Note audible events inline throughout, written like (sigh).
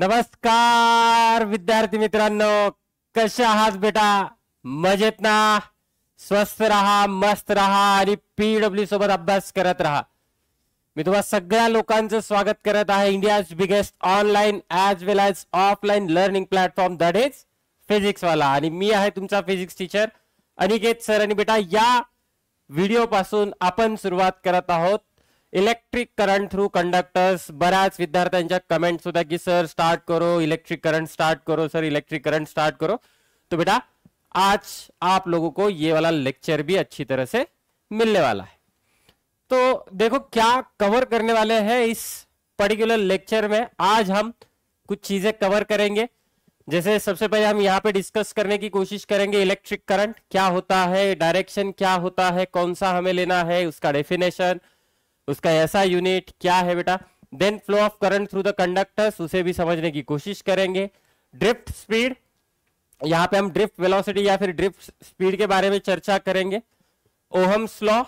नमस्कार विद्यार्थी मित्रांनो कसे आहात बेटा मजेत ना स्वस्थ राहा मस्त राहा आणि पीडब्ल्यू सोबत अभ्यास करत राहा मी तुम्हाला सगळ्या लोकांचं स्वागत करत आहे India's biggest online as well as offline learning platform that is Physics Wallah आणि मी आहे तुमचा फिजिक्स टीचर अनिकेत सर आणि बेटा या व्हिडिओ पासून आपण सुरुवात करत आहोत इलेक्ट्रिक करंट थ्रू कंडक्टर्स बयाच विद्या कमेंट है कि सर स्टार्ट करो इलेक्ट्रिक करंट स्टार्ट करो सर इलेक्ट्रिक करंट स्टार्ट करो तो बेटा आज आप लोगों को ये वाला लेक्चर भी अच्छी तरह से मिलने वाला है तो देखो क्या कवर करने वाले हैं इस पर्टिकुलर लेक्चर में आज हम कुछ चीजें कवर करेंगे जैसे सबसे पहले हम यहाँ पे डिस्कस करने की कोशिश करेंगे इलेक्ट्रिक करंट क्या होता है डायरेक्शन क्या होता है कौन सा हमें लेना है उसका डेफिनेशन उसका ऐसा यूनिट क्या है बेटा then flow of current through the conductors उसे भी समझने की कोशिश करेंगे ड्रिफ्ट स्पीड यहां पे हम ड्रिफ्ट वेलोसिटी या फिर ड्रिफ्ट स्पीड के बारे में चर्चा करेंगे ओहम स्लॉ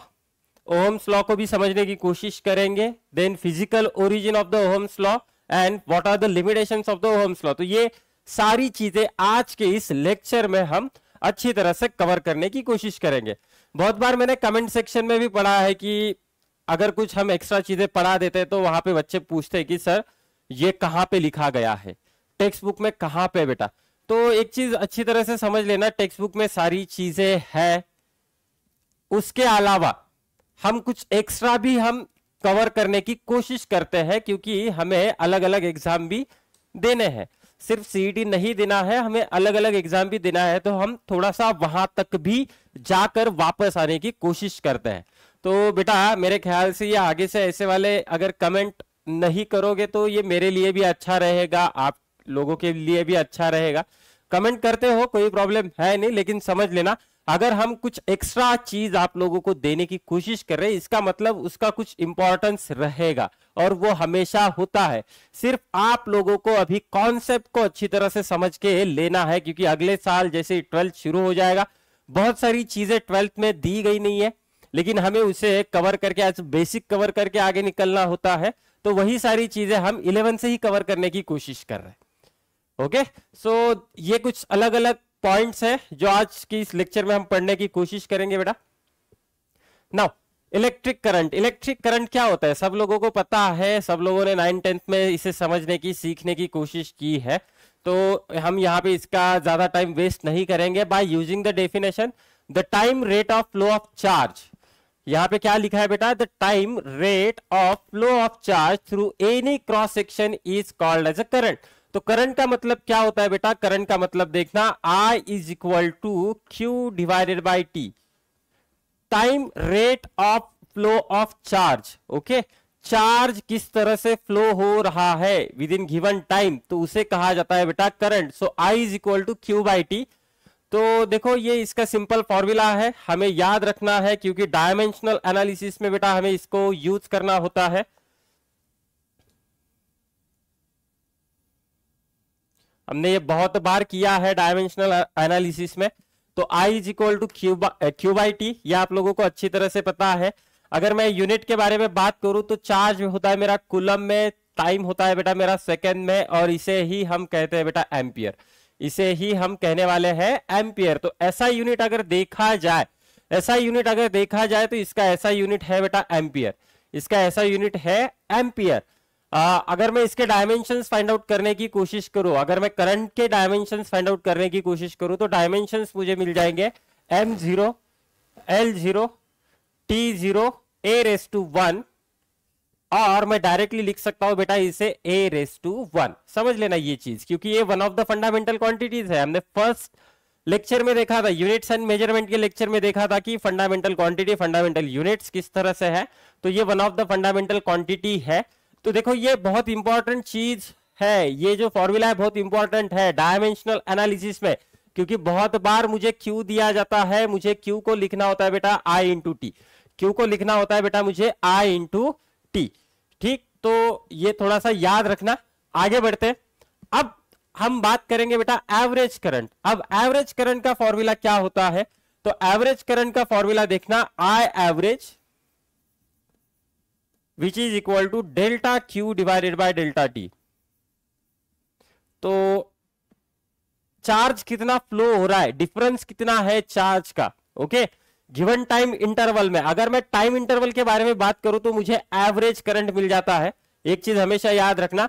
ओहम स्लॉ को भी समझने की कोशिश करेंगे then physical origin of the Ohm's law and what are the limitation of the Ohm's law तो ये सारी चीजें आज के इस लेक्चर में हम अच्छी तरह से कवर करने की कोशिश करेंगे बहुत बार मैंने कमेंट सेक्शन में भी पढ़ा है कि अगर कुछ हम एक्स्ट्रा चीजें पढ़ा देते हैं तो वहां पे बच्चे पूछते हैं कि सर ये कहाँ पे लिखा गया है टेक्स्ट बुक में कहाँ पे बेटा तो एक चीज अच्छी तरह से समझ लेना टेक्स्ट बुक में सारी चीजें है उसके अलावा हम कुछ एक्स्ट्रा भी हम कवर करने की कोशिश करते हैं क्योंकि हमें अलग अलग एग्जाम भी देने हैं सिर्फ सीईटी नहीं देना है हमें अलग अलग एग्जाम भी देना है तो हम थोड़ा सा वहां तक भी जाकर वापस आने की कोशिश करते हैं तो बेटा मेरे ख्याल से ये आगे से ऐसे वाले अगर कमेंट नहीं करोगे तो ये मेरे लिए भी अच्छा रहेगा आप लोगों के लिए भी अच्छा रहेगा कमेंट करते हो कोई प्रॉब्लम है नहीं लेकिन समझ लेना अगर हम कुछ एक्स्ट्रा चीज आप लोगों को देने की कोशिश कर रहे हैं इसका मतलब उसका कुछ इंपॉर्टेंस रहेगा और वो हमेशा होता है सिर्फ आप लोगों को अभी कॉन्सेप्ट को अच्छी तरह से समझ के लेना है क्योंकि अगले साल जैसे ट्वेल्थ शुरू हो जाएगा बहुत सारी चीजें ट्वेल्थ में दी गई नहीं है लेकिन हमें उसे कवर करके एज बेसिक कवर करके आगे निकलना होता है तो वही सारी चीजें हम इलेवन से ही कवर करने की कोशिश कर रहे हैं ओके सो ये कुछ अलग अलग पॉइंट्स हैं जो आज की इस लेक्चर में हम पढ़ने की कोशिश करेंगे बेटा now electric current electric current क्या होता है सब लोगों को पता है सब लोगों ने नाइन टेंथ में इसे समझने की सीखने की कोशिश की है तो हम यहाँ पे इसका ज्यादा टाइम वेस्ट नहीं करेंगे by using the definition the time rate of flow of charge यहाँ पे क्या लिखा है बेटा the time rate of flow of charge through any cross section is called as a current तो करंट का मतलब क्या होता है बेटा करंट का मतलब देखना I is equal to Q divided by T time rate of flow of charge okay charge किस तरह से फ्लो हो रहा है विद इन गिवन टाइम तो उसे कहा जाता है बेटा current so I is equal to Q by T तो देखो ये इसका सिंपल फॉर्मूला है हमें याद रखना है क्योंकि डायमेंशनल एनालिसिस में बेटा हमें इसको यूज करना होता है हमने ये बहुत बार किया है डायमेंशनल एनालिसिस में तो आई इज इक्वल टू क्यूबा क्यू बाई टी ये आप लोगों को अच्छी तरह से पता है अगर मैं यूनिट के बारे में बात करूं तो चार्ज होता है मेरा कुलम में टाइम होता है बेटा मेरा सेकेंड में और इसे ही हम कहते हैं बेटा एम्पियर इसे ही हम कहने वाले हैं एम्पियर तो ऐसा यूनिट अगर देखा जाए ऐसा यूनिट अगर देखा जाए तो इसका ऐसा यूनिट है बेटा एम्पियर इसका ऐसा यूनिट है एम्पियर अगर मैं इसके डायमेंशन फाइंड आउट करने की कोशिश करूं अगर मैं करंट के डायमेंशन फाइंड आउट करने की कोशिश करूं तो डायमेंशन मुझे मिल जाएंगे M zero L zero T zero A raise to one और मैं डायरेक्टली लिख सकता हूं बेटा इसे ए रेस टू वन समझ लेना ये चीज क्योंकि ये one of the fundamental quantities है हमने फर्स्ट लेक्चर में देखा था यूनिट्स एंड मेजरमेंट के लेक्चर में देखा था कि फंडामेंटल क्वांटिटी फंडामेंटल यूनिट्स किस तरह से है तो ये one of the fundamental quantity है तो देखो ये बहुत इंपॉर्टेंट चीज है ये जो फॉर्मूला है बहुत इंपॉर्टेंट है डायमेंशनल एनालिसिस में क्योंकि बहुत बार मुझे क्यू दिया जाता है मुझे क्यू को लिखना होता है बेटा आई इंटू टी क्यू को लिखना होता है बेटा मुझे आई इंटू ठीक तो ये थोड़ा सा याद रखना आगे बढ़ते अब हम बात करेंगे बेटा एवरेज करंट अब एवरेज करंट का फॉर्मूला क्या होता है तो एवरेज करंट का फॉर्मूला देखना I average which is equal to delta Q divided by delta T तो चार्ज कितना फ्लो हो रहा है डिफरेंस कितना है चार्ज का okay okay? Given time interval में अगर मैं टाइम इंटरवल के बारे में बात करूं तो मुझे एवरेज करंट मिल जाता है एक चीज हमेशा याद रखना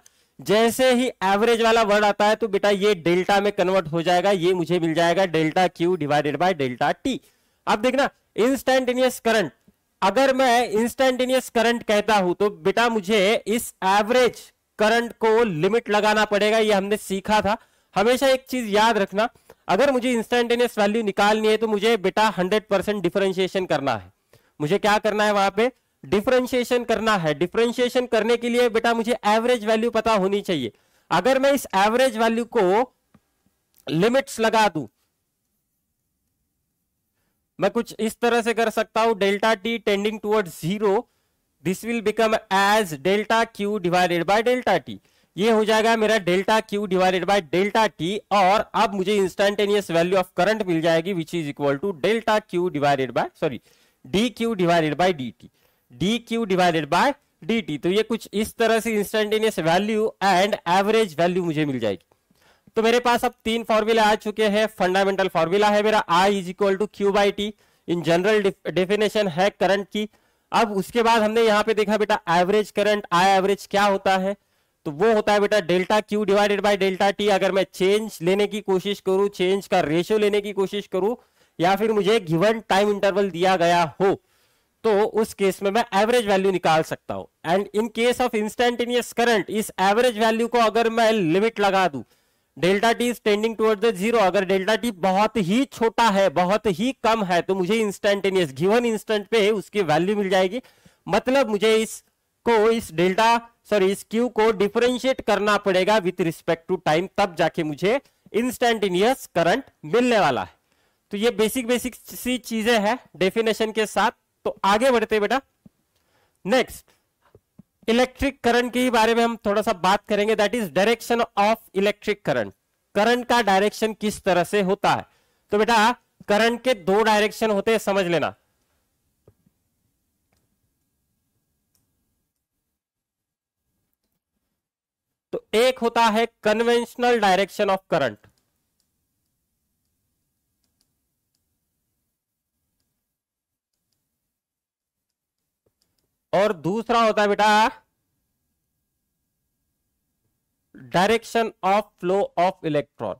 जैसे ही एवरेज वाला वर्ड आता है तो बेटा ये डेल्टा में कन्वर्ट हो जाएगा ये मुझे मिल जाएगा delta Q divided by delta T अब देखना इंस्टेंटेनियस करंट अगर मैं इंस्टेंटेनियस करंट कहता हूं तो बेटा मुझे इस एवरेज करंट को लिमिट लगाना पड़ेगा ये हमने सीखा था हमेशा एक चीज याद रखना अगर मुझे इंस्टेंटेनियस वैल्यू निकालनी है तो मुझे बेटा हंड्रेड परसेंट डिफरेंशिएशन करना है मुझे क्या करना है वहां पे डिफरेंशिएशन करना है डिफरेंशिएशन करने के लिए बेटा मुझे एवरेज वैल्यू पता होनी चाहिए अगर मैं इस एवरेज वैल्यू को लिमिट्स लगा दू मैं कुछ इस तरह से कर सकता हूं delta T tending toward zero this will become as delta Q divided by delta T ये हो जाएगा मेरा delta Q divided by delta T और अब मुझे इंस्टेंटेनियस वैल्यू ऑफ करंट मिल जाएगी which is equal to delta Q divided by sorry D Q divided by D T D Q divided by D T तो ये कुछ इस तरह से instantaneous value and average value मुझे मिल जाएगी तो मेरे पास अब तीन फॉर्मूले आ चुके हैं फंडामेंटल फॉर्मूला है मेरा I is equal to Q by T in general definition है करंट की अब उसके बाद हमने यहाँ पे देखा बेटा एवरेज करंट आई एवरेज क्या होता है तो वो होता है बेटा delta Q divided by delta T अगर मैं चेंज लेने की कोशिश करूं चेंज का रेशियो लेने की कोशिश करूं या फिर मुझे गिवन टाइम इंटरवल दिया गया हो तो उस केस में मैं एवरेज वैल्यू निकाल सकता हूं and in case of instantaneous current इस एवरेज वैल्यू को अगर मैं लिमिट लगा दू delta T is tending toward the zero अगर डेल्टा टी बहुत ही छोटा है बहुत ही कम है तो मुझे इंस्टेंटेनियस गिवन इंस्टेंट पे उसकी वैल्यू मिल जाएगी मतलब मुझे इस को इस डेल्टा सॉरी इस क्यू को डिफरेंशिएट करना पड़ेगा विथ रिस्पेक्ट टू टाइम तब जाके मुझे इंस्टेंटेनियस करंट मिलने वाला है तो ये बेसिक बेसिक सी चीजें हैं डेफिनेशन के साथ तो आगे बढ़ते बेटा नेक्स्ट इलेक्ट्रिक करंट के बारे में हम थोड़ा सा बात करेंगे that is direction of electric current current का डायरेक्शन किस तरह से होता है तो बेटा करंट के दो डायरेक्शन होते हैं समझ लेना एक होता है कन्वेंशनल डायरेक्शन ऑफ करंट और दूसरा होता है बेटा direction of flow of electron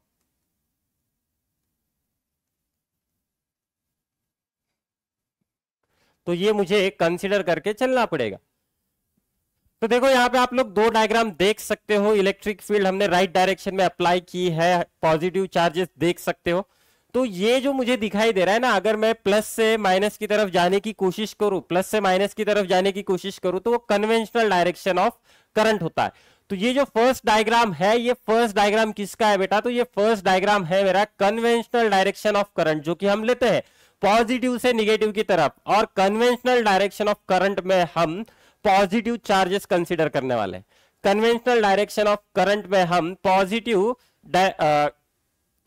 तो ये मुझे कंसिडर करके चलना पड़ेगा तो देखो यहाँ पे आप लोग दो डायग्राम देख सकते हो इलेक्ट्रिक फील्ड हमने राइट डायरेक्शन में अप्लाई की है पॉजिटिव चार्जेस देख सकते हो तो ये जो मुझे दिखाई दे रहा है ना अगर मैं प्लस से माइनस की तरफ जाने की कोशिश करूं प्लस से माइनस की तरफ जाने की कोशिश करूं तो वो कन्वेंशनल डायरेक्शन ऑफ करंट होता है तो ये जो फर्स्ट डायग्राम है ये फर्स्ट डायग्राम किसका है बेटा तो ये फर्स्ट डायग्राम है मेरा कन्वेंशनल डायरेक्शन ऑफ करंट जो कि हम लेते हैं पॉजिटिव से निगेटिव की तरफ और कन्वेंशनल डायरेक्शन ऑफ करंट में हम पॉजिटिव चार्जेस कंसिडर करने वाले कन्वेंशनल डायरेक्शन ऑफ करंट में हम पॉजिटिव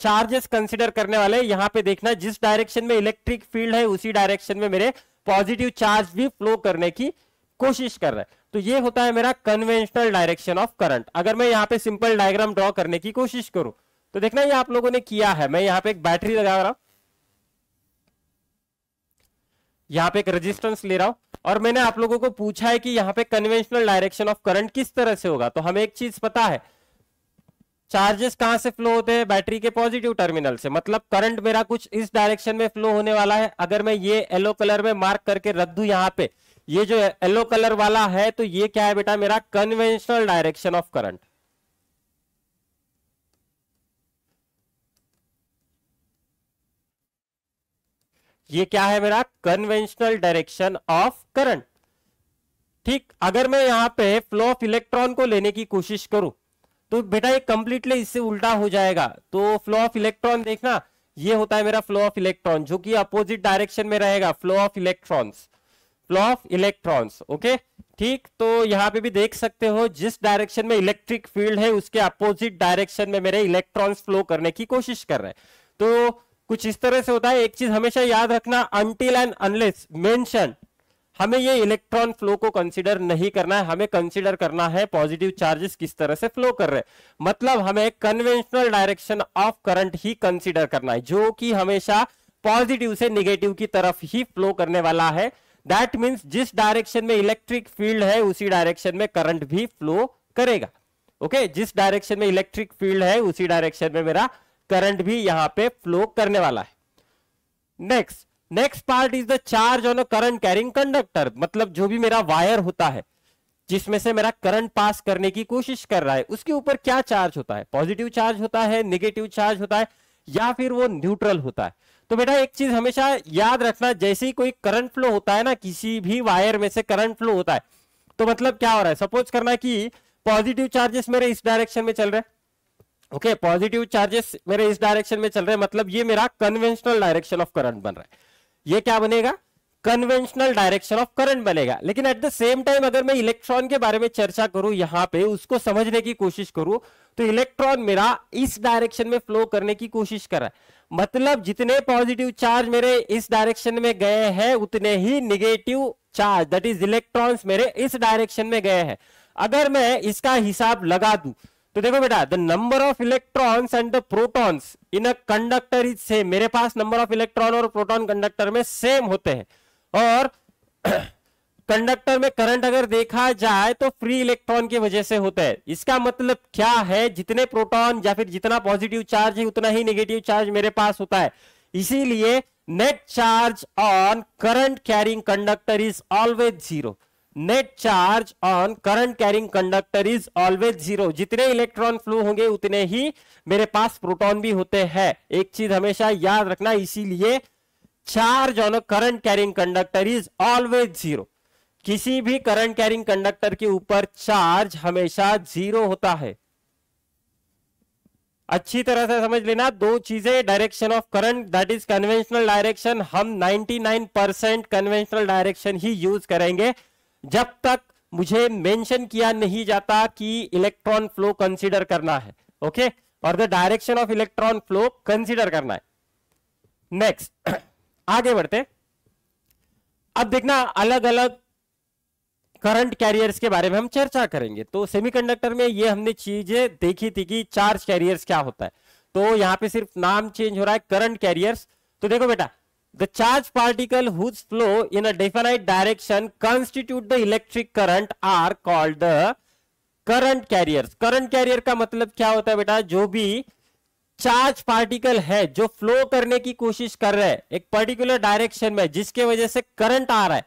चार्जेस कंसिडर करने वाले यहां पे देखना जिस डायरेक्शन में इलेक्ट्रिक फील्ड है उसी डायरेक्शन में मेरे पॉजिटिव चार्ज भी फ्लो करने की कोशिश कर रहे हैं तो ये होता है मेरा कन्वेंशनल डायरेक्शन ऑफ करंट अगर मैं यहाँ पे सिंपल डायग्राम ड्रॉ करने की कोशिश करूं तो देखना ये आप लोगों ने किया है मैं यहाँ पे एक बैटरी लगा रहा हूं यहाँ पे एक रेजिस्टेंस ले रहा हूं और मैंने आप लोगों को पूछा है कि यहां पे कन्वेंशनल डायरेक्शन ऑफ करंट किस तरह से होगा तो हमें एक चीज पता है चार्जेस कहां से फ्लो होते हैं बैटरी के पॉजिटिव टर्मिनल से मतलब करंट मेरा कुछ इस डायरेक्शन में फ्लो होने वाला है अगर मैं ये येलो कलर में मार्क करके रख दू यहां पे ये जो येलो कलर वाला है तो ये क्या है बेटा मेरा कन्वेंशनल डायरेक्शन ऑफ करंट ये क्या है मेरा कन्वेंशनल डायरेक्शन ऑफ करंट ठीक अगर मैं यहां पे फ्लो ऑफ इलेक्ट्रॉन को लेने की कोशिश करूं तो बेटा ये कंप्लीटली इससे उल्टा हो जाएगा तो फ्लो ऑफ इलेक्ट्रॉन देखना ये होता है मेरा फ्लो ऑफ इलेक्ट्रॉन जो कि अपोजिट डायरेक्शन में रहेगा flow of electrons flow of electrons okay ठीक तो यहां पे भी देख सकते हो जिस डायरेक्शन में इलेक्ट्रिक फील्ड है उसके अपोजिट डायरेक्शन में मेरे इलेक्ट्रॉन्स फ्लो करने की कोशिश कर रहे हैं तो कुछ इस तरह से होता है एक चीज हमेशा याद रखना अंटिल एंड अनलेस मेंशन हमें ये इलेक्ट्रॉन फ्लो को कंसीडर नहीं करना है हमें कंसीडर करना है पॉजिटिव चार्जेस किस तरह से फ्लो कर रहे मतलब हमें कन्वेंशनल डायरेक्शन ऑफ करंट ही कंसीडर करना है जो कि हमेशा पॉजिटिव से निगेटिव की तरफ ही फ्लो करने वाला है दैट मीन्स जिस डायरेक्शन में इलेक्ट्रिक फील्ड है उसी डायरेक्शन में करंट भी फ्लो करेगा ओके okay? जिस डायरेक्शन में इलेक्ट्रिक फील्ड है उसी डायरेक्शन में, में मेरा करंट भी यहां पे फ्लो करने वाला है next next part is the charge on a current carrying conductor मतलब जो भी मेरा वायर होता है जिसमें से मेरा करंट पास करने की कोशिश कर रहा है उसके ऊपर क्या चार्ज होता है पॉजिटिव चार्ज होता है निगेटिव चार्ज होता है या फिर वो न्यूट्रल होता है तो बेटा एक चीज हमेशा याद रखना जैसे ही कोई करंट फ्लो होता है ना किसी भी वायर में से करंट फ्लो होता है तो मतलब क्या हो रहा है सपोज करना कि पॉजिटिव चार्जेस मेरे इस डायरेक्शन में चल रहे हैं ओके पॉजिटिव चार्जेस मेरे इस डायरेक्शन में चल रहे हैं मतलब ये मेरा कन्वेंशनल डायरेक्शन ऑफ करंट बन रहा है ये क्या बनेगा कन्वेंशनल डायरेक्शन ऑफ करंट बनेगा लेकिन एट द सेम टाइम अगर मैं इलेक्ट्रॉन के बारे में चर्चा करूं यहां पे उसको समझने की कोशिश करूं तो इलेक्ट्रॉन मेरा इस डायरेक्शन में फ्लो करने की कोशिश कर रहा है मतलब जितने पॉजिटिव चार्ज मेरे इस डायरेक्शन में गए हैं उतने ही negative charge that is electron मेरे इस डायरेक्शन में गए हैं अगर मैं इसका हिसाब लगा दू तो देखो बेटा the number of electrons and the protons in a conductor is same मेरे पास नंबर ऑफ इलेक्ट्रॉन और प्रोटॉन कंडक्टर में सेम होते हैं और कंडक्टर (clears throat) में करंट अगर देखा जाए तो फ्री इलेक्ट्रॉन की वजह से होता है इसका मतलब क्या है जितने प्रोटॉन या फिर जितना पॉजिटिव चार्ज है उतना ही नेगेटिव चार्ज मेरे पास होता है इसीलिए net charge on current carrying conductor is always zero net charge on current carrying conductor is always zero जितने इलेक्ट्रॉन फ्लो होंगे उतने ही मेरे पास प्रोटॉन भी होते हैं एक चीज हमेशा याद रखना इसीलिए charge on current carrying conductor is always zero किसी भी करंट कैरिंग कंडक्टर के ऊपर चार्ज हमेशा जीरो होता है अच्छी तरह से समझ लेना दो चीजें direction of current that is conventional direction हम 99 परसेंट कन्वेंशनल डायरेक्शन ही यूज करेंगे जब तक मुझे मेंशन किया नहीं जाता कि इलेक्ट्रॉन फ्लो कंसीडर करना है ओके और the direction of electron flow consider करना है नेक्स्ट (clears throat) आगे बढ़ते अब देखना अलग अलग करंट कैरियर्स के बारे में हम चर्चा करेंगे तो सेमीकंडक्टर में ये हमने चीजें देखी थी कि चार्ज कैरियर्स क्या होता है तो यहां पे सिर्फ नाम चेंज हो रहा है करंट कैरियर्स तो देखो बेटा The charge particle whose flow in a definite direction constitute the electric current are called the current carrier current carrier का मतलब क्या होता है बेटा जो भी चार्ज पार्टिकल है जो फ्लो करने की कोशिश कर रहे हैं एक पर्टिकुलर डायरेक्शन में जिसके वजह से करंट आ रहा है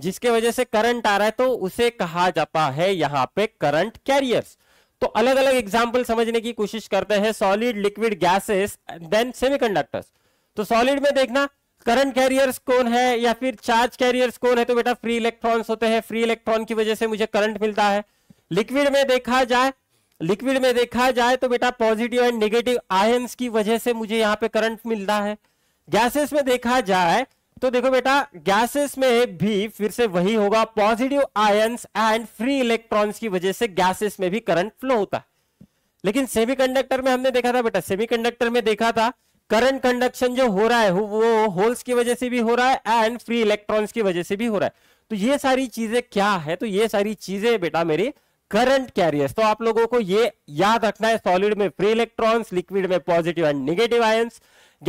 जिसके वजह से करंट आ रहा है तो उसे कहा जाता है यहां पे करंट कैरियर्स तो अलग अलग एग्जाम्पल समझने की कोशिश करते हैं solid liquid gases then semi तो सॉलिड में देखना करंट कैरियर्स कौन है या फिर चार्ज कैरियर्स कौन है तो बेटा फ्री इलेक्ट्रॉन्स होते हैं फ्री इलेक्ट्रॉन की वजह से मुझे करंट मिलता है लिक्विड में देखा जाए लिक्विड में देखा जाए तो बेटा पॉजिटिव एंड नेगेटिव आयंस की वजह से मुझे यहाँ पे करंट मिलता है गैसेस में देखा जाए तो देखो बेटा गैसेस में भी फिर से वही होगा positive ions and free electrons की वजह से गैसेस में भी करंट फ्लो होता है लेकिन सेमीकंडक्टर में हमने देखा था बेटा सेमीकंडक्टर में देखा था करंट कंडक्शन जो हो रहा है वो होल्स की वजह से भी हो रहा है एंड फ्री इलेक्ट्रॉन्स की वजह से भी हो रहा है तो ये सारी चीजें क्या है तो ये सारी चीजें बेटा मेरी करंट कैरियर्स तो आप लोगों को ये याद रखना है सॉलिड में फ्री इलेक्ट्रॉन्स लिक्विड में positive and negative ions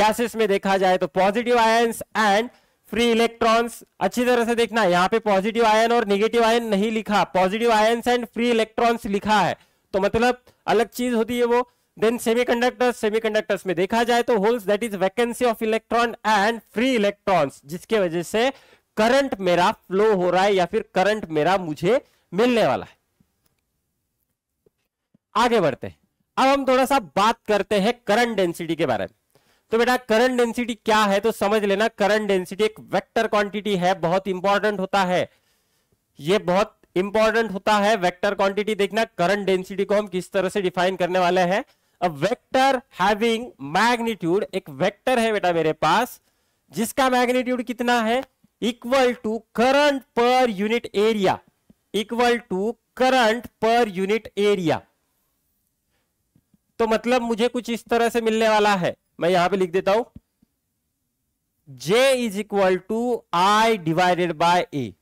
gases में देखा जाए तो positive ions and free electrons अच्छी तरह से देखना यहाँ पे पॉजिटिव आयन और निगेटिव आयन नहीं लिखा positive ions and free electrons लिखा है तो मतलब अलग चीज होती है वो देन सेमीकंडक्टर्स सेमीकंडक्टर्स में देखा जाए तो holes that is vacancy of electron and free electrons जिसके वजह से करंट मेरा फ्लो हो रहा है या फिर करंट मेरा मुझे मिलने वाला है आगे बढ़ते हैं अब हम थोड़ा सा बात करते हैं करंट डेंसिटी के बारे में तो बेटा करंट डेंसिटी क्या है तो समझ लेना करंट डेंसिटी एक वेक्टर क्वांटिटी है बहुत इंपॉर्टेंट होता है ये बहुत इंपॉर्टेंट होता है वेक्टर क्वांटिटी देखना करंट डेंसिटी को हम किस तरह से डिफाइन करने वाले हैं वेक्टर हैविंग मैग्नीट्यूड एक वेक्टर है बेटा मेरे पास जिसका मैग्नीट्यूड कितना है equal to current per unit area equal to current per unit area तो मतलब मुझे कुछ इस तरह से मिलने वाला है मैं यहां पे लिख देता हूं J is equal to I divided by A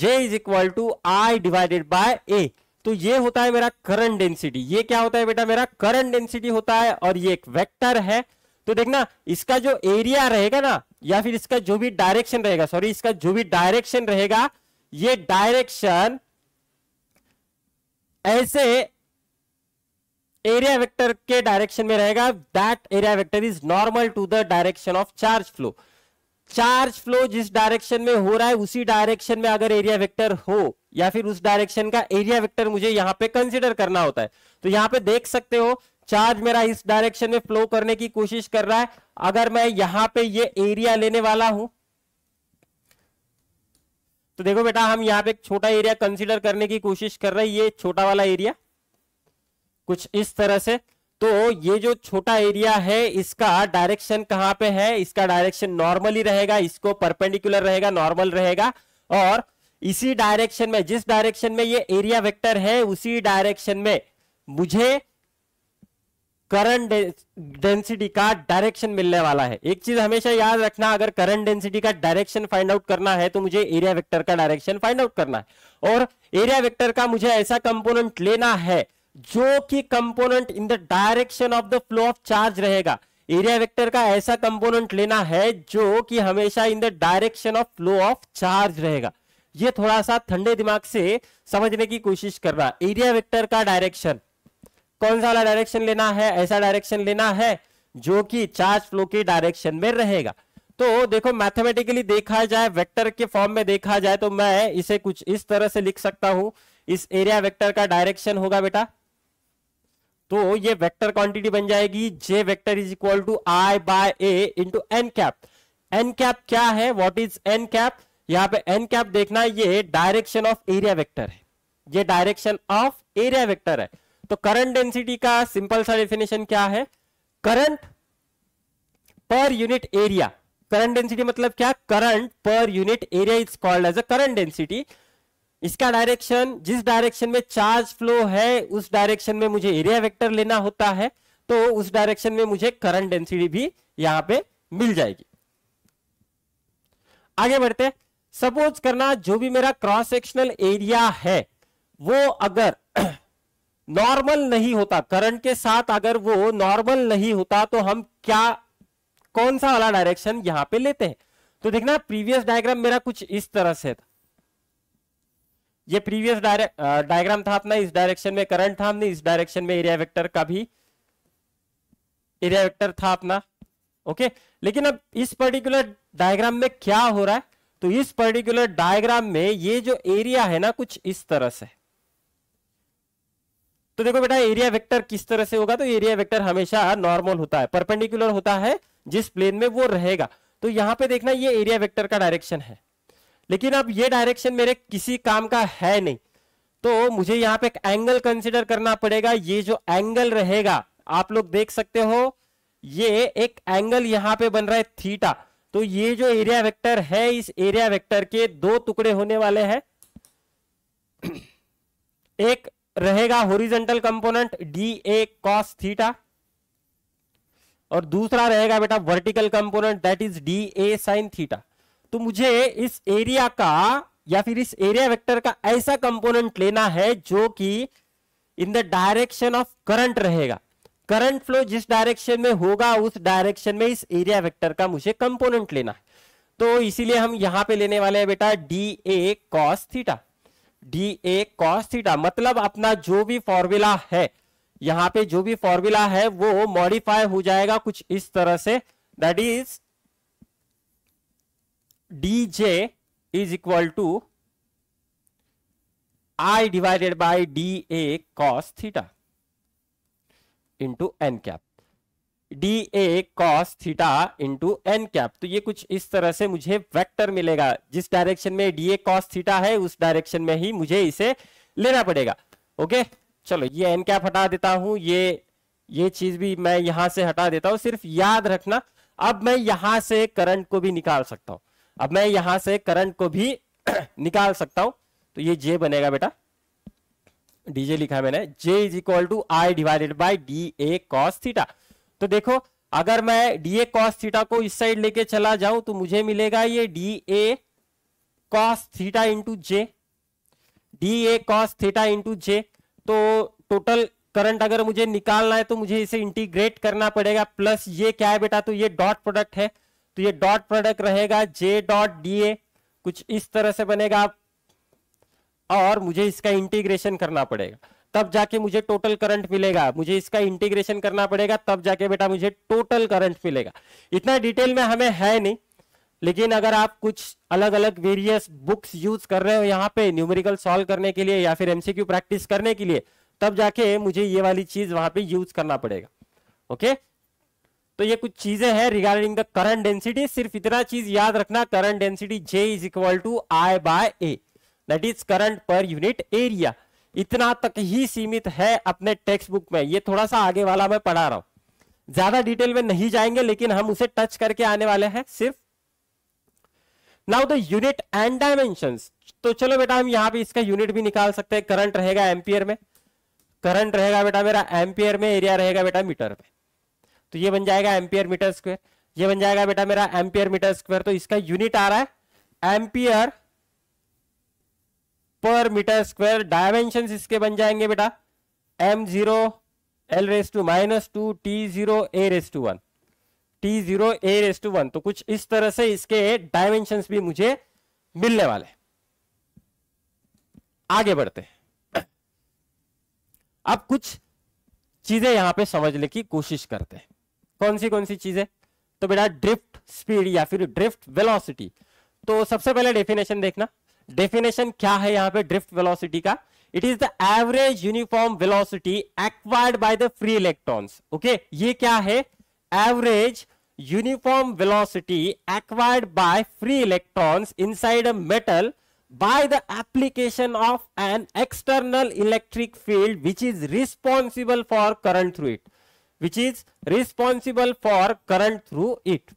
J is equal to I divided by A तो ये होता है मेरा करंट डेंसिटी ये क्या होता है बेटा मेरा करंट डेंसिटी होता है और ये एक वेक्टर है तो देखना इसका जो एरिया रहेगा ना या फिर इसका जो भी डायरेक्शन रहेगा सॉरी इसका जो भी डायरेक्शन रहेगा ये डायरेक्शन ऐसे एरिया वेक्टर के डायरेक्शन में रहेगा that area vector is normal to the direction of charge flow charge flow जिस डायरेक्शन में हो रहा है उसी डायरेक्शन में अगर एरिया वेक्टर हो या फिर उस डायरेक्शन का एरिया वेक्टर मुझे यहां पे कंसिडर करना होता है तो यहां पे देख सकते हो चार्ज मेरा इस डायरेक्शन में फ्लो करने की कोशिश कर रहा है अगर मैं यहां पे ये एरिया लेने वाला हूं तो देखो बेटा हम यहाँ पे छोटा एरिया कंसिडर करने की कोशिश कर रहे हैं ये छोटा वाला एरिया कुछ इस तरह से तो ये जो छोटा एरिया है इसका डायरेक्शन कहां पे है इसका डायरेक्शन नॉर्मल ही रहेगा इसको परपेंडिकुलर रहेगा नॉर्मल रहेगा और इसी डायरेक्शन में जिस डायरेक्शन में ये एरिया वेक्टर है उसी डायरेक्शन में मुझे करंट डेंसिटी का डायरेक्शन मिलने वाला है एक चीज हमेशा याद रखना अगर करंट डेंसिटी का डायरेक्शन फाइंड आउट करना है तो मुझे एरिया वेक्टर का डायरेक्शन फाइंड आउट करना है और एरिया वेक्टर का मुझे ऐसा कंपोनेंट लेना है जो कि component in the direction of the flow of charge रहेगा एरिया वेक्टर का ऐसा कंपोनेंट लेना है जो कि हमेशा in the direction of flow of charge रहेगा ये थोड़ा सा ठंडे दिमाग से समझने की कोशिश कर रहा एरिया वेक्टर का डायरेक्शन कौन सा वाला डायरेक्शन लेना है ऐसा डायरेक्शन लेना है जो कि चार्ज फ्लो के डायरेक्शन में रहेगा तो देखो मैथमेटिकली देखा जाए वेक्टर के फॉर्म में देखा जाए तो मैं इसे कुछ इस तरह से लिख सकता हूं इस एरिया वेक्टर का डायरेक्शन होगा बेटा तो ये वेक्टर क्वांटिटी बन जाएगी J vector is equal to I by A into n cap n cap क्या है व्हाट इज एन कैप यहाँ पे एन कैप देखना ये डायरेक्शन ऑफ एरिया वेक्टर है ये डायरेक्शन ऑफ एरिया वेक्टर है तो करंट डेंसिटी का सिंपल सा डेफिनेशन क्या है current per unit area current density मतलब क्या current per unit area is called as a current density इसका डायरेक्शन जिस डायरेक्शन में चार्ज फ्लो है उस डायरेक्शन में मुझे एरिया वेक्टर लेना होता है तो उस डायरेक्शन में मुझे करंट डेंसिटी भी यहां पे मिल जाएगी आगे बढ़ते सपोज करना जो भी मेरा क्रॉस सेक्शनल एरिया है वो अगर नॉर्मल (clears throat) नहीं होता करंट के साथ अगर वो नॉर्मल नहीं होता तो हम क्या कौन सा वाला डायरेक्शन यहां पे लेते हैं तो देखना प्रीवियस डायग्राम मेरा कुछ इस तरह से था ये प्रीवियस डायग्राम था अपना इस डायरेक्शन में करंट था हमने इस डायरेक्शन में एरिया वेक्टर का भी एरिया वेक्टर था अपना ओके लेकिन अब इस पर्टिकुलर डायग्राम में क्या हो रहा है तो इस पर्टिकुलर डायग्राम में ये जो एरिया है ना कुछ इस तरह से तो देखो बेटा एरिया वेक्टर किस तरह से होगा तो एरिया वेक्टर हमेशा नॉर्मल होता है परपेंडिकुलर होता है जिस प्लेन में वो रहेगा तो यहां पे देखना ये एरिया वेक्टर का डायरेक्शन है लेकिन अब ये डायरेक्शन मेरे किसी काम का है नहीं तो मुझे यहाँ पे एक एंगल कंसिडर करना पड़ेगा ये जो एंगल रहेगा आप लोग देख सकते हो ये एक एंगल यहाँ पे बन रहा है थीटा तो ये जो एरिया वेक्टर है इस एरिया वेक्टर के दो टुकड़े होने वाले हैं (clears throat) एक रहेगा horizontal component d A cos theta और दूसरा रहेगा बेटा vertical component that is d A sine theta तो मुझे इस एरिया का या फिर इस एरिया वेक्टर का ऐसा कंपोनेंट लेना है जो कि in the direction of current रहेगा करंट फ्लो जिस डायरेक्शन में होगा उस डायरेक्शन में इस एरिया वेक्टर का मुझे कंपोनेंट लेना है तो इसीलिए हम यहां पे लेने वाले हैं बेटा d A cos theta d A cos theta मतलब अपना जो भी फॉर्मूला है यहां पे जो भी फॉर्मूला है वो मॉडिफाई हो जाएगा कुछ इस तरह से that is d J equal to I divided i d A cos theta theta n cap d A cos theta into n cap तो ये कुछ इस तरह से मुझे वेक्टर मिलेगा जिस डायरेक्शन में डी ए कॉस थीटा है उस डायरेक्शन में ही मुझे इसे लेना पड़ेगा ओके चलो ये एन कैप हटा देता हूं ये ये चीज भी मैं यहां से हटा देता हूं सिर्फ याद रखना अब मैं यहां से करंट को भी निकाल सकता हूं अब मैं यहां से करंट को भी (clears throat) निकाल सकता हूं तो ये जे बनेगा बेटा डीजे लिखा है मैंने J is equal to I divided by d A cos theta तो देखो अगर मैं डी ए कॉस थीटा को इस साइड लेके चला जाऊं तो मुझे मिलेगा ये d A cos theta into J d A cos theta into J तो टोटल करंट अगर मुझे निकालना है तो मुझे इसे इंटीग्रेट करना पड़ेगा प्लस ये क्या है बेटा तो ये डॉट प्रोडक्ट है तो ये डॉट प्रोडक्ट रहेगा जे डॉट डी ए कुछ इस तरह से बनेगा और मुझे इसका इंटीग्रेशन करना पड़ेगा तब जाके मुझे टोटल करंट मिलेगा मुझे इसका इंटीग्रेशन करना पड़ेगा तब जाके बेटा मुझे टोटल करंट मिलेगा इतना डिटेल में हमें है नहीं लेकिन अगर आप कुछ अलग अलग वेरियस बुक्स यूज कर रहे हो यहाँ पे न्यूमेरिकल सॉल्व करने के लिए या फिर एमसीक्यू प्रैक्टिस करने के लिए तब जाके मुझे ये वाली चीज वहां पे यूज करना पड़ेगा ओके तो ये कुछ चीजें हैं रिगार्डिंग द करंट डेंसिटी सिर्फ इतना चीज याद रखना current density J is equal to I by A that is current per unit area इतना तक ही सीमित है अपने टेक्स्ट बुक में ये थोड़ा सा आगे वाला मैं पढ़ा रहा हूं ज्यादा डिटेल में नहीं जाएंगे लेकिन हम उसे टच करके आने वाले हैं सिर्फ now the unit and dimension तो चलो बेटा हम यहां पे इसका यूनिट भी निकाल सकते हैं करंट रहेगा एम्पियर में करंट रहेगा बेटा मेरा एम्पियर में एरिया रहेगा बेटा मीटर में तो ये बन जाएगा एम्पियर मीटर स्क्वायर ये बन जाएगा बेटा मेरा एम्पियर मीटर स्क्वायर तो इसका यूनिट आ रहा है ampere per metre square dimension इसके बन जाएंगे बेटा M zero L raise to minus two T zero A raise to one T zero A raise to one तो कुछ इस तरह से इसके डायमेंशन भी मुझे मिलने वाले आगे बढ़ते हैं अब कुछ चीजें यहां पे समझने की कोशिश करते हैं कौन सी कौन सी चीजें तो बेटा ड्रिफ्ट स्पीड या फिर ड्रिफ्ट वेलोसिटी तो सबसे पहले डेफिनेशन देखना डेफिनेशन क्या है यहाँ पे ड्रिफ्ट वेलोसिटी का it is the average uniform velocity acquired by the free electrons okay ये क्या है average uniform velocity acquired by free electrons inside a metal by the application of an external electric field which is responsible for current through it which is responsible for current through it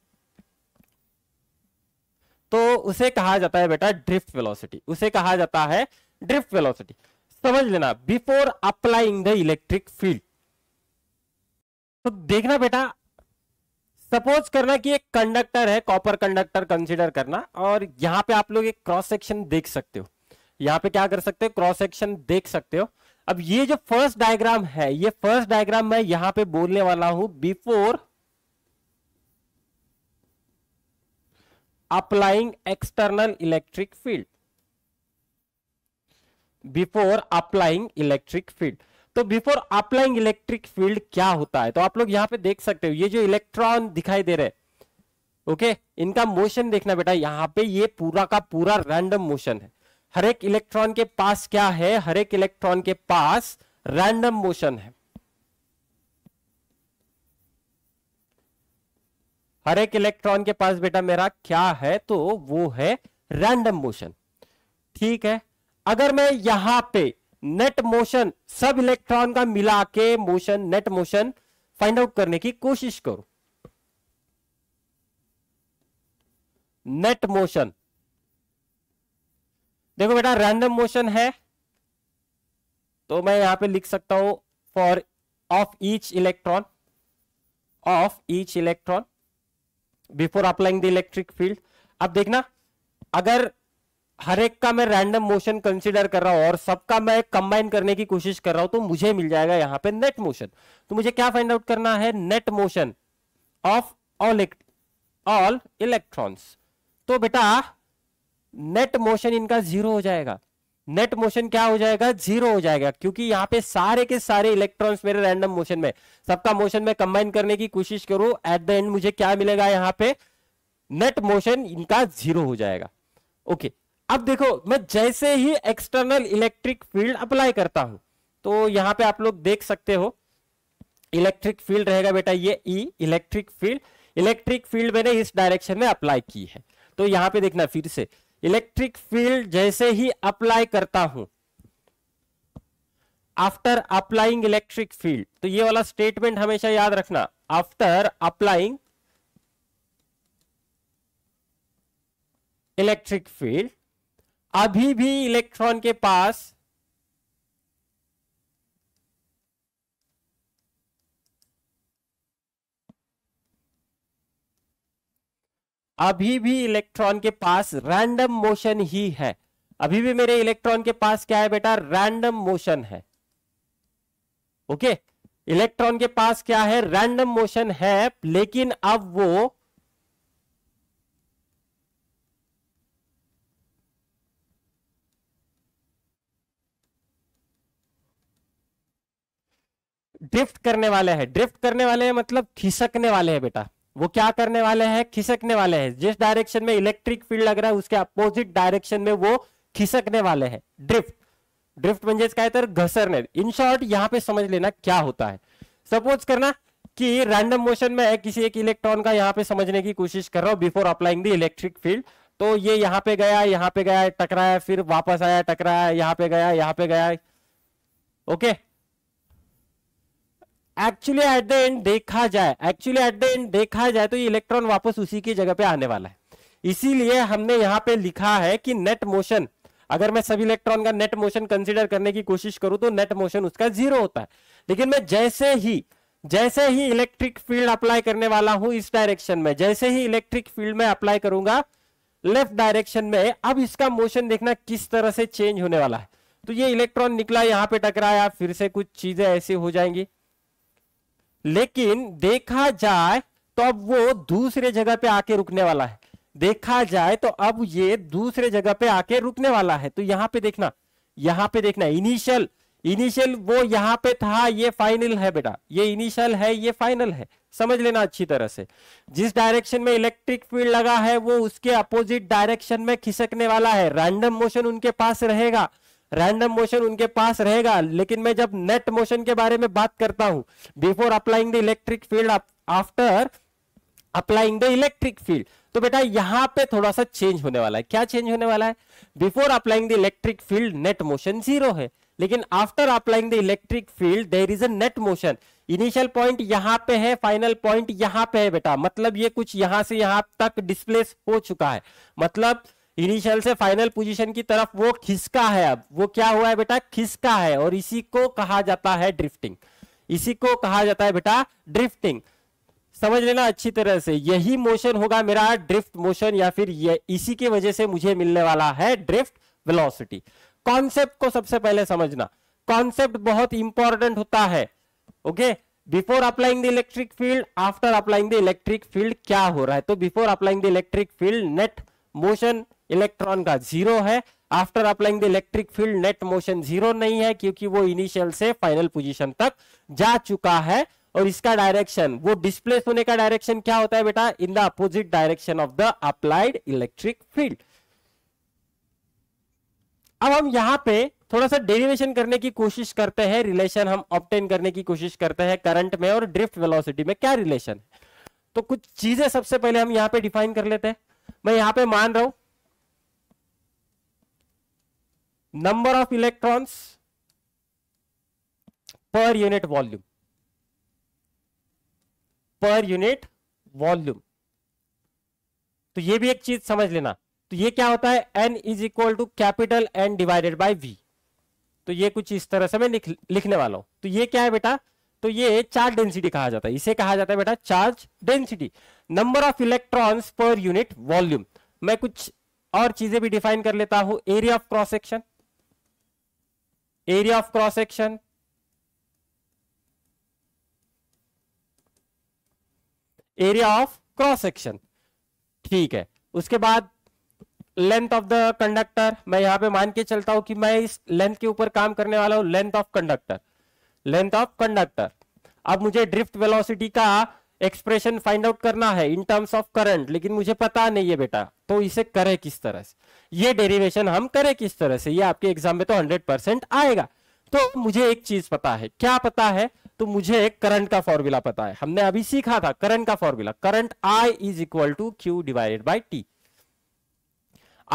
तो उसे कहा जाता है बेटा drift velocity उसे कहा जाता है ड्रिफ्ट वेलोसिटी समझ लेना before applying the electric field तो देखना बेटा सपोज करना कि एक कंडक्टर है कॉपर कंडक्टर कंसीडर करना और यहां पे आप लोग एक क्रॉस सेक्शन देख सकते हो यहाँ पे क्या कर सकते हो क्रॉस सेक्शन देख सकते हो अब ये जो फर्स्ट डायग्राम है ये फर्स्ट डायग्राम मैं यहां पे बोलने वाला हूं before applying external electric field before applying electric field तो बिफोर अप्लाइंग इलेक्ट्रिक फील्ड क्या होता है तो आप लोग यहां पे देख सकते हो ये जो इलेक्ट्रॉन दिखाई दे रहे ओके ओके इनका मोशन देखना बेटा यहां पे ये पूरा का पूरा रैंडम मोशन है हर एक इलेक्ट्रॉन के पास क्या है हर एक इलेक्ट्रॉन के पास रैंडम मोशन है हर एक इलेक्ट्रॉन के पास बेटा मेरा क्या है तो वो है रैंडम मोशन ठीक है अगर मैं यहां पे नेट मोशन सब इलेक्ट्रॉन का मिला के motion net motion find out करने की कोशिश करो नेट मोशन देखो बेटा रैंडम मोशन है तो मैं यहां पे लिख सकता हूं for of each electron of each electron before applying the electric field अब देखना अगर हर एक का मैं रैंडम मोशन कंसिडर कर रहा हूं और सबका मैं कंबाइन करने की कोशिश कर रहा हूं तो मुझे मिल जाएगा यहां पे नेट मोशन तो मुझे क्या फाइंड आउट करना है net motion of all all electrons तो बेटा नेट मोशन इनका जीरो हो जाएगा नेट मोशन क्या हो जाएगा जीरो हो जाएगा क्योंकि यहां पे सारे के सारे इलेक्ट्रॉन्स मेरे रैंडम मोशन में सबका मोशन में कंबाइन करने की कोशिश करूं एट द एंड मुझे क्या मिलेगा यहां पे नेट मोशन इनका जीरो हो जाएगा ओके okay. अब देखो मैं जैसे ही एक्सटर्नल इलेक्ट्रिक फील्ड अप्लाई करता हूं तो यहां पे आप लोग देख सकते हो इलेक्ट्रिक फील्ड रहेगा बेटा ये E electric field electric field मैंने इस डायरेक्शन में अप्लाई की है तो यहां पे देखना फिर से इलेक्ट्रिक फील्ड जैसे ही अप्लाई करता हूं आफ्टर अप्लाइंग इलेक्ट्रिक फील्ड तो ये वाला स्टेटमेंट हमेशा याद रखना आफ्टर अप्लाइंग इलेक्ट्रिक फील्ड अभी भी इलेक्ट्रॉन के पास अभी भी इलेक्ट्रॉन के पास रैंडम मोशन ही है अभी भी मेरे इलेक्ट्रॉन के पास क्या है बेटा रैंडम मोशन है ओके okay? इलेक्ट्रॉन के पास क्या है रैंडम मोशन है लेकिन अब वो ड्रिफ्ट करने वाले हैं ड्रिफ्ट करने वाले हैं मतलब खिसकने वाले हैं बेटा वो क्या करने वाले हैं खिसकने वाले हैं जिस डायरेक्शन में इलेक्ट्रिक फील्ड लग रहा है उसके अपोजिट डायरेक्शन में वो खिसकने वाले हैं ड्रिफ्ट ड्रिफ्ट म्हणजेच काय इन शॉर्ट यहाँ पे समझ लेना क्या होता है सपोज करना कि रैंडम मोशन में किसी एक इलेक्ट्रॉन का यहाँ पे समझने की कोशिश कर रहा हूँ before applying the electric field तो ये यहाँ पे गया यहाँ पे गया टकराया फिर वापस आया टकराया यहाँ पे गया यहाँ पे गया okay actually at the end देखा जाए एक्चुअली एट द एंड देखा जाए तो ये इलेक्ट्रॉन वापस उसी की जगह पे आने वाला है इसीलिए हमने यहां पे लिखा है कि नेट मोशन अगर मैं सभी इलेक्ट्रॉन का नेट मोशन कंसिडर करने की कोशिश करूं तो नेट मोशन उसका जीरो होता है लेकिन मैं जैसे ही जैसे ही इलेक्ट्रिक फील्ड अप्लाई करने वाला हूं इस डायरेक्शन में जैसे ही इलेक्ट्रिक फील्ड में अप्लाई करूंगा लेफ्ट डायरेक्शन में अब इसका मोशन देखना किस तरह से चेंज होने वाला है तो ये इलेक्ट्रॉन निकला यहां पे टकराया फिर से कुछ चीजें ऐसी हो जाएंगी लेकिन देखा जाए तो अब वो दूसरे जगह पे आके रुकने वाला है देखा जाए तो अब ये दूसरे जगह पे आके रुकने वाला है तो यहाँ पे देखना यहां पे देखना इनिशियल इनिशियल वो यहां पे था ये फाइनल है बेटा ये इनिशियल है ये फाइनल है समझ लेना अच्छी तरह से जिस डायरेक्शन में इलेक्ट्रिक फील्ड लगा है वो उसके अपोजिट डायरेक्शन में खिसकने वाला है रैंडम मोशन उनके पास रहेगा रैंडम मोशन उनके पास रहेगा लेकिन मैं जब नेट मोशन के बारे में बात करता हूं before applying the electric field after applying the electric field तो बेटा यहां पे थोड़ा सा चेंज होने वाला है क्या चेंज होने वाला है before applying the electric field net motion zero है लेकिन after applying the electric field there is a net motion initial point यहां पे है फाइनल पॉइंट यहां पे है बेटा मतलब ये कुछ यहां से यहां तक डिस्प्लेस हो चुका है मतलब इनिशियल से फाइनल पोजीशन की तरफ वो खिसका है अब वो क्या हुआ है बेटा खिसका है और इसी को कहा जाता है ड्रिफ्टिंग इसी को कहा जाता है बेटा ड्रिफ्टिंग समझ लेना अच्छी तरह से यही मोशन होगा मेरा ड्रिफ्ट मोशन या फिर ये इसी की वजह से मुझे मिलने वाला है ड्रिफ्ट वेलोसिटी कॉन्सेप्ट को सबसे पहले समझना कॉन्सेप्ट बहुत इंपॉर्टेंट होता है okay before applying the electric field after applying the electric field क्या हो रहा है तो before applying the electric field net motion electron का जीरो है after applying the electric field net motion zero नहीं है क्योंकि वो इनिशियल से फाइनल पोजिशन तक जा चुका है और इसका डायरेक्शन वो डिस्प्लेस होने का डायरेक्शन क्या होता है बेटा in the opposite direction of the applied electric field अब हम यहां पे थोड़ा सा डेरिवेशन करने की कोशिश करते हैं रिलेशन हम ऑप्टेन करने की कोशिश करते हैं करंट में और ड्रिफ्ट वेलोसिटी में क्या रिलेशन है तो कुछ चीजें सबसे पहले हम यहां पे डिफाइन कर लेते हैं मैं यहां पे मान रहा हूं number of electrons per unit volume per unit volume तो ये भी एक चीज समझ लेना तो ये क्या होता है n is equal to capital N divided by V तो ये कुछ इस तरह से मैं लिख, लिखने वाला हूं तो ये क्या है बेटा तो ये चार्ज डेंसिटी कहा जाता है इसे कहा जाता है बेटा charge density number of electrons per unit volume मैं कुछ और चीजें भी डिफाइन कर लेता हूं area of cross section area of cross section area of cross section ठीक है उसके बाद लेंथ ऑफ द कंडक्टर मैं यहां पे मान के चलता हूं कि मैं इस लेंथ के ऊपर काम करने वाला हूं length of conductor length of conductor अब मुझे ड्रिफ्ट वेलोसिटी का एक्सप्रेशन फाइंड आउट करना है इन टर्म्स ऑफ करंट लेकिन मुझे पता नहीं है बेटा तो इसे करे किस तरह से ये डेरिवेशन हम करें किस तरह से ये आपके एग्जाम में तो हंड्रेड परसेंट आएगा तो मुझे एक चीज पता है क्या पता है तो मुझे एक करंट का फॉर्मूला पता है हमने अभी सीखा था करंट का formula current I is equal to Q divided by T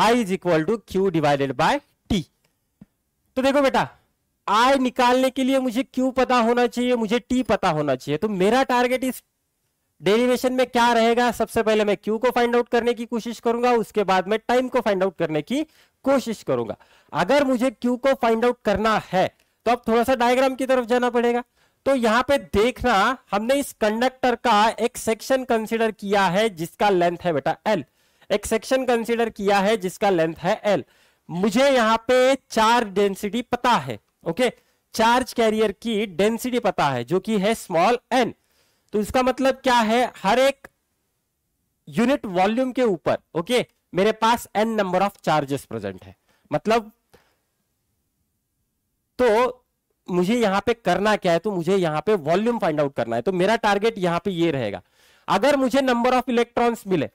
I is equal to Q divided by T तो देखो बेटा आई निकालने के लिए मुझे क्यू पता होना चाहिए मुझे टी पता होना चाहिए तो मेरा टारगेट इस डेरिवेशन में क्या रहेगा सबसे पहले मैं क्यू को फाइंड आउट करने की कोशिश करूंगा उसके बाद में टाइम को फाइंड आउट करने की कोशिश करूंगा अगर मुझे क्यू को फाइंड आउट करना है तो अब थोड़ा सा डायग्राम की तरफ जाना पड़ेगा तो यहां पे देखना हमने इस कंडक्टर का एक सेक्शन कंसिडर किया है जिसका लेंथ है बेटा एल एक सेक्शन कंसिडर किया है जिसका लेंथ है एल मुझे यहां पे चार्ज डेंसिटी पता है ओके चार्ज कैरियर की डेंसिटी पता है जो कि है स्मॉल एन तो इसका मतलब क्या है हर एक यूनिट वॉल्यूम के ऊपर ओके मेरे पास n number of charges present है मतलब तो मुझे यहां पे करना क्या है तो मुझे यहां पे वॉल्यूम फाइंड आउट करना है तो मेरा टारगेट यहां पे ये रहेगा अगर मुझे नंबर ऑफ इलेक्ट्रॉन्स मिले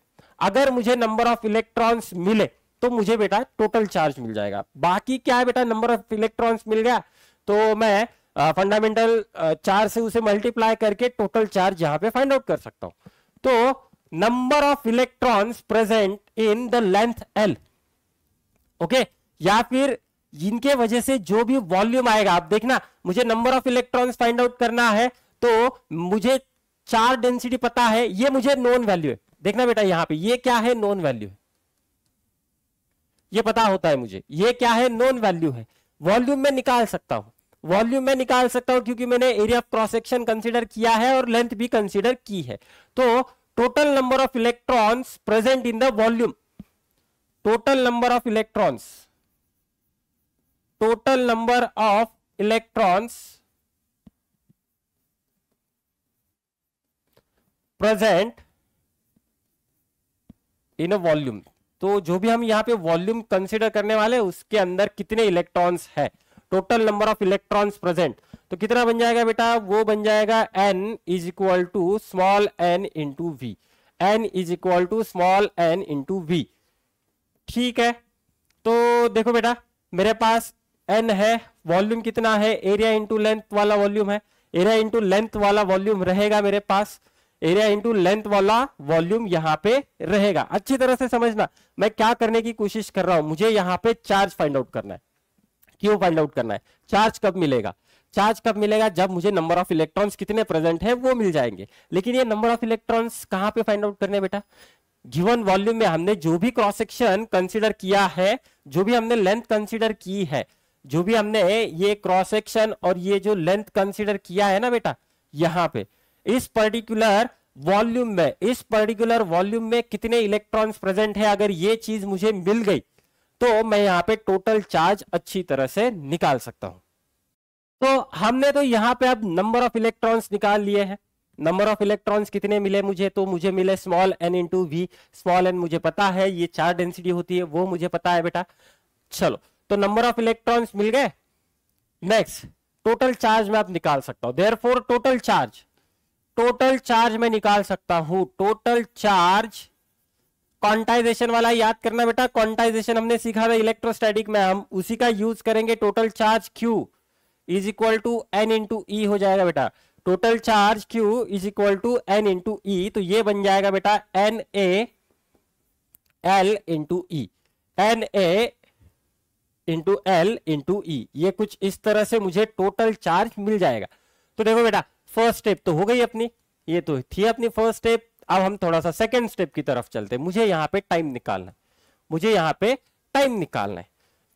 अगर मुझे नंबर ऑफ इलेक्ट्रॉन्स मिले तो मुझे बेटा टोटल चार्ज मिल जाएगा बाकी क्या है बेटा नंबर ऑफ इलेक्ट्रॉन्स मिल गया तो मैं फंडामेंटल चार से उसे मल्टीप्लाई करके टोटल चार्ज यहां पे फाइंड आउट कर सकता हूं तो number of electrons present in the length L okay या फिर इनके वजह से जो भी वॉल्यूम आएगा आप देखना मुझे number of electrons find out करना है तो मुझे चार डेंसिटी पता है ये मुझे नॉन वैल्यू है देखना बेटा यहां पे ये क्या है नॉन वैल्यू है ये पता होता है मुझे ये क्या है नॉन वैल्यू है वॉल्यूम में निकाल सकता हूं वॉल्यूम मैं निकाल सकता हूं क्योंकि मैंने area of cross section consider किया है और लेंथ भी कंसिडर की है तो total number of electrons present in the volume total number of electrons total number of electrons present in a volume तो जो भी हम यहां पे वॉल्यूम कंसिडर करने वाले उसके अंदर कितने इलेक्ट्रॉन्स है total number of electrons present तो कितना बन जाएगा बेटा वो बन जाएगा N is equal to small N into V N is equal to small N into V ठीक है तो देखो बेटा मेरे पास एन है वॉल्यूम कितना है एरिया इंटू लेंथ वाला वॉल्यूम है एरिया इंटू लेंथ वाला वॉल्यूम रहेगा मेरे पास एरिया इंटू लेंथ वाला वॉल्यूम यहाँ पे रहेगा अच्छी तरह से समझना मैं क्या करने की कोशिश कर रहा हूं मुझे यहाँ पे चार्ज फाइंड आउट करना है क्यों फाइंड आउट करना है चार्ज कब मिलेगा चार्ज कब मिलेगा जब मुझे नंबर ऑफ इलेक्ट्रॉन्स कितने प्रेजेंट है वो मिल जाएंगे लेकिन ये नंबर ऑफ इलेक्ट्रॉन्स कहाँ पे फाइंड आउट करने बेटा गिवन वॉल्यूम में हमने जो भी क्रॉस सेक्शन कंसिडर किया है जो भी हमने लेंथ कंसिडर की है जो भी हमने ये क्रॉस सेक्शन और ये जो लेंथ कंसिडर किया है ना बेटा यहाँ पे इस पर्टिकुलर वॉल्यूम में इस पर्टिकुलर वॉल्यूम में कितने इलेक्ट्रॉन्स प्रेजेंट है अगर ये चीज मुझे मिल गई तो मैं यहाँ पे टोटल चार्ज अच्छी तरह से निकाल सकता हूं तो हमने तो यहाँ पे अब नंबर ऑफ इलेक्ट्रॉन्स निकाल लिए हैं नंबर ऑफ इलेक्ट्रॉन्स कितने मिले मुझे तो मुझे मिले small N into V small N मुझे पता है ये चार डेंसिटी होती है वो मुझे पता है बेटा चलो तो नंबर ऑफ इलेक्ट्रॉन्स मिल गए नेक्स्ट टोटल चार्ज मैं आप निकाल सकता हूं there total charge total charge मैं निकाल सकता हूं टोटल चार्ज क्वांटाइजेशन वाला याद करना बेटा क्वांटाइजेशन हमने सीखा था इलेक्ट्रोस्टैटिक में हम उसी का यूज करेंगे total charge Q is equal to N into E हो जाएगा बेटा total charge Q is equal to N into E तो ये बन जाएगा बेटा N A L into E N A into L into E ये कुछ इस तरह से मुझे टोटल चार्ज मिल जाएगा तो देखो बेटा फर्स्ट स्टेप तो हो गई अपनी ये तो थी अपनी फर्स्ट स्टेप अब हम थोड़ा सा सेकेंड स्टेप की तरफ चलते हैं मुझे यहाँ पे टाइम निकालना है मुझे यहाँ पे टाइम निकालना है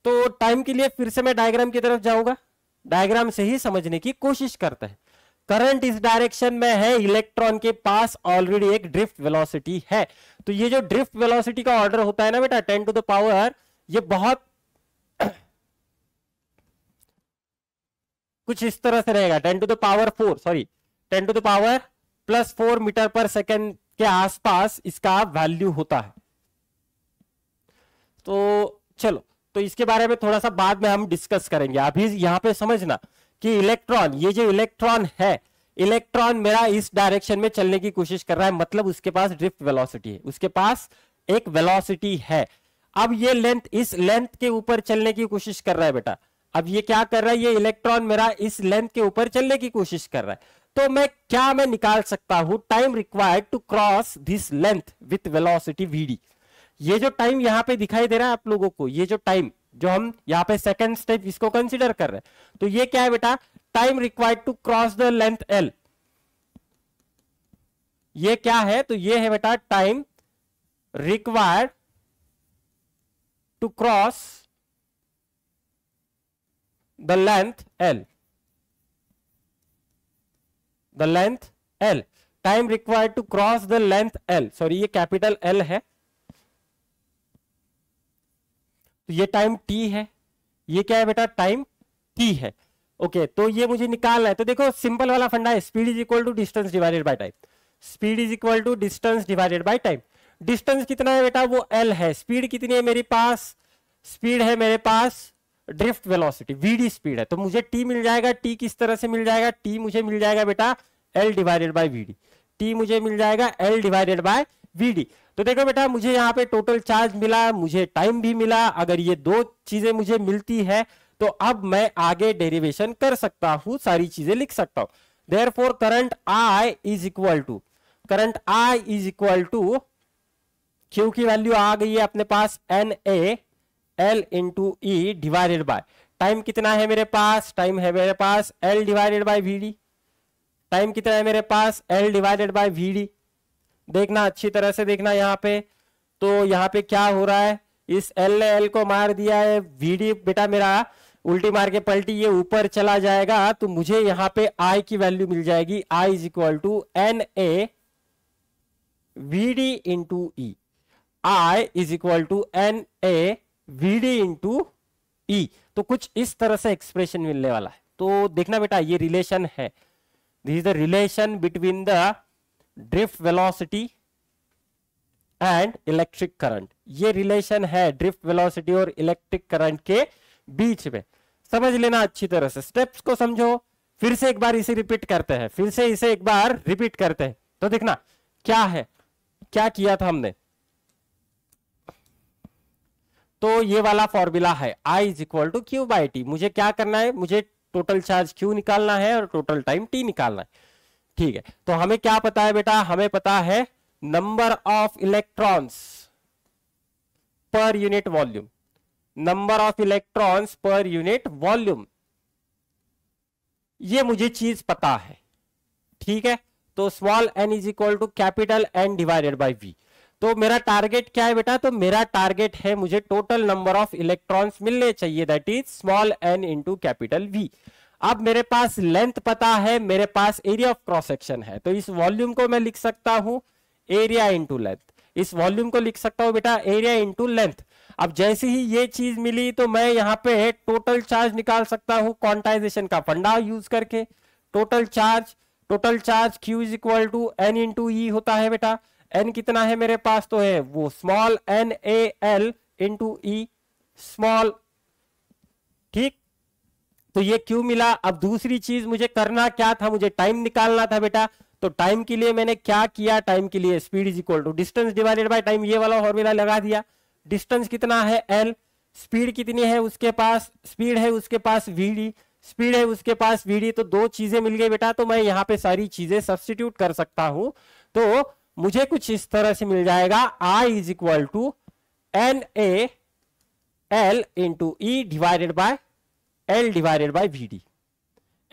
तो टाइम के लिए फिर से मैं डायग्राम की तरफ जाऊंगा डायग्राम से ही समझने की कोशिश करते हैं करंट इस डायरेक्शन में है इलेक्ट्रॉन के पास ऑलरेडी एक ड्रिफ्ट वेलोसिटी है तो ये जो ड्रिफ्ट वेलोसिटी का ऑर्डर होता है ना बेटा टेन टू द पावर ये बहुत कुछ इस तरह से रहेगा ten to the power four sorry ten to the power plus four metre per second के आसपास इसका वैल्यू होता है तो चलो तो इसके बारे में थोड़ा सा बाद में हम डिस्कस करेंगे अभी यहां पे समझना कि इलेक्ट्रॉन ये जो इलेक्ट्रॉन है इलेक्ट्रॉन मेरा इस डायरेक्शन में चलने की कोशिश कर रहा है मतलब उसके पास ड्रिफ्ट वेलोसिटी है उसके पास एक वेलोसिटी है अब ये लेंथ इस लेंथ के ऊपर चलने की कोशिश कर रहा है बेटा अब ये क्या कर रहा है ये इलेक्ट्रॉन मेरा इस लेंथ के ऊपर चलने की कोशिश कर रहा है तो मैं क्या मैं निकाल सकता हूं time required to cross this length with velocity VD ये जो टाइम यहां पे दिखाई दे रहा है आप लोगों को ये जो टाइम जो हम यहाँ पे सेकंड स्टेप इसको कंसिडर कर रहे हैं तो ये क्या है बेटा time required to cross the length L ये क्या है तो ये है बेटा time required to cross the length L the length L time required to cross the length L sorry ये कैपिटल एल है तो ये टाइम टी है ये क्या है बेटा टाइम टी है ओके okay, तो ये मुझे निकालना है तो देखो सिंपल वाला फंडा है speed is equal to distance divided by time speed is equal to distance divided by time distance कितना है बेटा वो एल है स्पीड कितनी है मेरे पास स्पीड है मेरे पास ड्रिफ्ट वेलोसिटी वीडी स्पीड है तो मुझे टी मिल जाएगा टी किस तरह से मिल जाएगा टी मुझे मिल जाएगा बेटा L divided by VD T मुझे मिल जाएगा एल डिवाइडेड बाय वीडी तो देखो बेटा मुझे यहाँ पे टोटल चार्ज मिला मुझे टाइम भी मिला अगर ये दो चीजें मुझे मिलती है तो अब मैं आगे डेरिवेशन कर सकता हूं सारी चीजें लिख सकता हूं therefore current I is equal to current I is equal to Q की वैल्यू आ गई है अपने पास N A L into E divided by time कितना है मेरे पास टाइम है मेरे पास L divided by V time कितना है मेरे पास एल डिवाइडेड बाय वी देखना अच्छी तरह से देखना यहाँ पे तो यहाँ पे क्या हो रहा है इस एल ने एल को मार दिया है वीडी बेटा मेरा उल्टी मार के पलटी ये ऊपर चला जाएगा तो मुझे यहाँ पे आई की वैल्यू मिल जाएगी I is equal to N A V D into E I is equal to N A VD into E तो कुछ इस तरह से एक्सप्रेशन मिलने वाला है तो देखना बेटा ये रिलेशन है this is the relation between the drift velocity and electric current ये रिलेशन है ड्रिफ्ट वेलोसिटी और इलेक्ट्रिक करंट के बीच में समझ लेना अच्छी तरह से स्टेप्स को समझो फिर से एक बार इसे रिपीट करते हैं फिर से इसे एक बार रिपीट करते हैं तो देखना क्या है क्या किया था हमने तो ये वाला फॉर्मूला है I is equal to Q by T मुझे क्या करना है मुझे टोटल चार्ज क्यू निकालना है और टोटल टाइम टी निकालना है ठीक है तो हमें क्या पता है बेटा हमें पता है number of electrons per unit volume number of electrons per unit volume ये मुझे चीज पता है ठीक है तो small N is equal to capital N divided by V तो मेरा टारगेट क्या है बेटा तो मेरा टारगेट है मुझे टोटल नंबर ऑफ इलेक्ट्रॉन्स मिलने चाहिए that is small N into capital V अब मेरे पास लेंथ पता है मेरे पास एरिया ऑफ क्रॉस सेक्शन है तो इस वॉल्यूम को मैं लिख सकता हूं एरिया इंटू लेंथ इस वॉल्यूम को लिख सकता हूं बेटा एरिया इंटू लेंथ अब जैसे ही ये चीज मिली तो मैं यहाँ पे टोटल चार्ज निकाल सकता हूं क्वांटाइजेशन का फंडा यूज करके total charge total charge Q is equal to N into E होता है बेटा एन कितना है मेरे पास तो है वो small N A L into E small ठीक तो ये क्यों मिला अब दूसरी चीज मुझे करना क्या था मुझे टाइम निकालना था बेटा तो टाइम के लिए मैंने क्या किया टाइम के लिए speed is equal to distance divided by time ये वाला फॉर्मूला लगा दिया डिस्टेंस कितना है एल स्पीड कितनी है उसके पास स्पीड है उसके पास वीडी स्पीड है उसके पास वीडी तो दो चीजें मिल गई बेटा तो मैं यहाँ पे सारी चीजें सब्सटीट्यूट कर सकता हूं तो मुझे कुछ इस तरह से मिल जाएगा I is equal to N A L into E divided by L divided by V D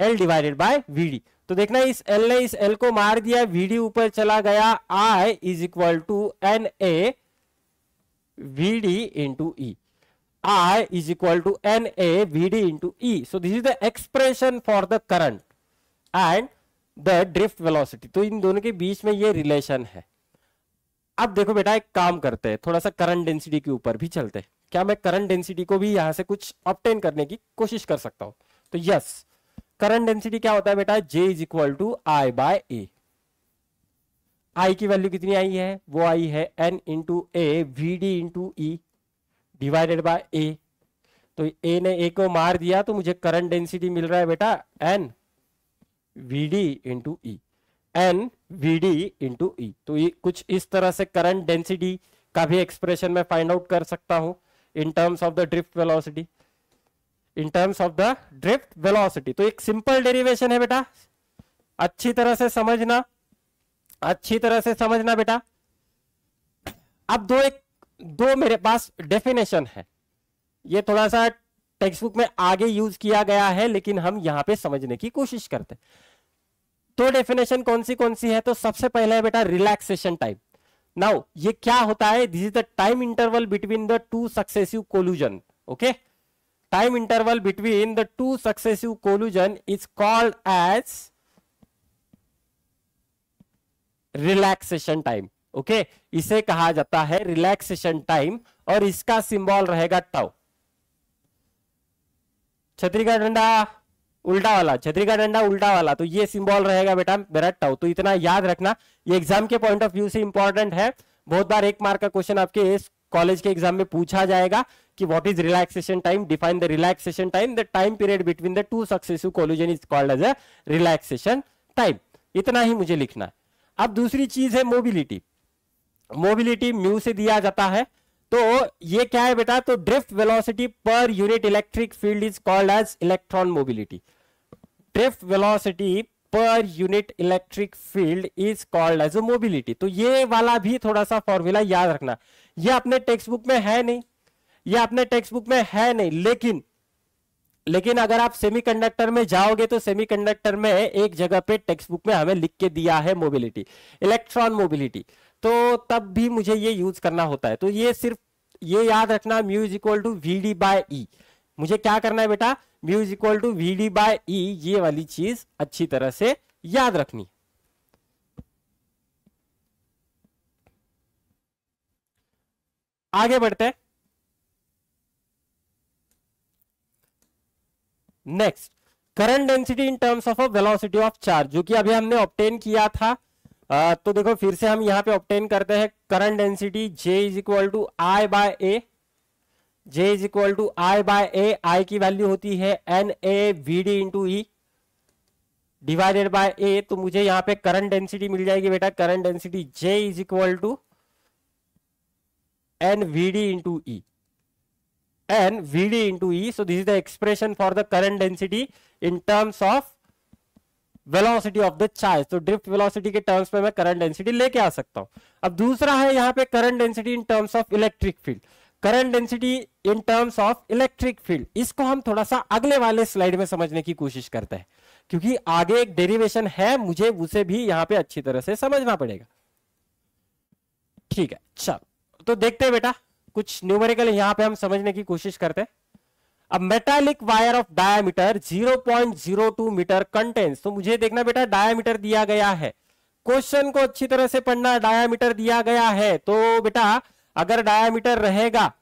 L divided by V D तो देखना इस एल ने इस एल को मार दिया वी डी ऊपर चला गया I is equal to N A V D into E i is equal to na e तो vd e. into e so this is the expression for the current and the drift velocity तो इन दोनों के बीच में ये relation है अब देखो बेटा एक काम करते हैं थोड़ा सा करंट डेंसिटी के ऊपर भी चलते हैं क्या मैं करंट डेंसिटी को भी यहां से कुछ ऑप्टेन करने की कोशिश कर सकता हूं तो यस करंट डेंसिटी क्या होता है बेटा J is equal to I by A I की वैल्यू कितनी आई है वो आई है N into A V D into E divided by A तो ए ने ए को मार दिया तो मुझे करंट डेंसिटी मिल रहा है बेटा N VD into E N V D into E तो ये कुछ इस तरह से करंट डेंसिटी का भी एक्सप्रेशन मैं फाइंड आउट कर सकता हूं in terms of the drift velocity in terms of the drift velocity तो एक सिंपल डेरिवेशन है बेटा अच्छी तरह से समझना अच्छी तरह से समझना बेटा अब दो एक दो मेरे पास डेफिनेशन है ये थोड़ा सा टेक्स्ट बुक में आगे यूज किया गया है लेकिन हम यहां पे समझने की कोशिश करते हैं तो डेफिनेशन कौन सी कौन सी है तो सबसे पहले है बेटा रिलैक्सेशन टाइम नाउ ये क्या होता है this is the time interval between the two successive collision okay time interval between the two successive collision is called as relaxation time okay इसे कहा जाता है रिलैक्सेशन टाइम और इसका सिंबल रहेगा टाउ छतरी का डंडा उल्टा वाला छतरी का डंडा उल्टा वाला तो ये सिंबल रहेगा बेटा बेरट्टाउ तो इतना याद रखना ये एग्जाम के पॉइंट ऑफ व्यू से इंपॉर्टेंट है बहुत बार एक मार्क का क्वेश्चन आपके इस कॉलेज के एग्जाम में पूछा जाएगा कि what is relaxation time define the relaxation time the time period between the two successive collision is called as a relaxation time इतना ही मुझे लिखना है अब दूसरी चीज है मोबिलिटी मोबिलिटी म्यू से दिया जाता है तो ये क्या है बेटा तो drift velocity per unit electric field is called as electron mobility drift velocity per unit electric field is called as mobility तो ये वाला भी थोड़ा सा फॉर्मूला याद रखना ये अपने टेक्स्ट बुक में है नहीं ये अपने टेक्स्ट बुक में है नहीं लेकिन लेकिन अगर आप सेमीकंडक्टर में जाओगे तो सेमीकंडक्टर में एक जगह पे टेक्स्ट बुक में हमें लिख के दिया है मोबिलिटी इलेक्ट्रॉन मोबिलिटी तो तब भी मुझे ये यूज करना होता है तो ये सिर्फ ये याद रखना mu is equal to V D by E मुझे क्या करना है बेटा mu is equal to V D by E ये वाली चीज अच्छी तरह से याद रखनी आगे बढ़ते हैं next current density in terms of a velocity of charge जो कि अभी हमने ऑप्टेन किया था आ, तो देखो फिर से हम यहां पे ऑप्टेन करते हैं current density J is equal to I by A J is equal to I by A I की वैल्यू होती है N A V D into E divided by A तो मुझे यहां पे करंट डेंसिटी मिल जाएगी बेटा current density J is equal to N V D into E N V D into E so this is the expression for the current density in terms of velocity of the charge तो drift velocity के terms में मैं current density लेके आ सकता हूं अब दूसरा है यहाँ पे current density in terms of electric field current density in terms of electric field इसको हम थोड़ा सा अगले वाले स्लाइड में समझने की कोशिश करते हैं क्योंकि आगे एक डेरिवेशन है मुझे उसे भी यहां पे अच्छी तरह से समझना पड़ेगा ठीक है चलो तो देखते हैं बेटा कुछ न्यूमेरिकल यहां पे हम समझने की कोशिश करते हैं अब metallic wire of diameter 0.02 metre contains तो मुझे देखना बेटा डायमीटर दिया गया है क्वेश्चन को अच्छी तरह से पढ़ना डायमीटर दिया गया है तो बेटा अगर डायामीटर रहेगा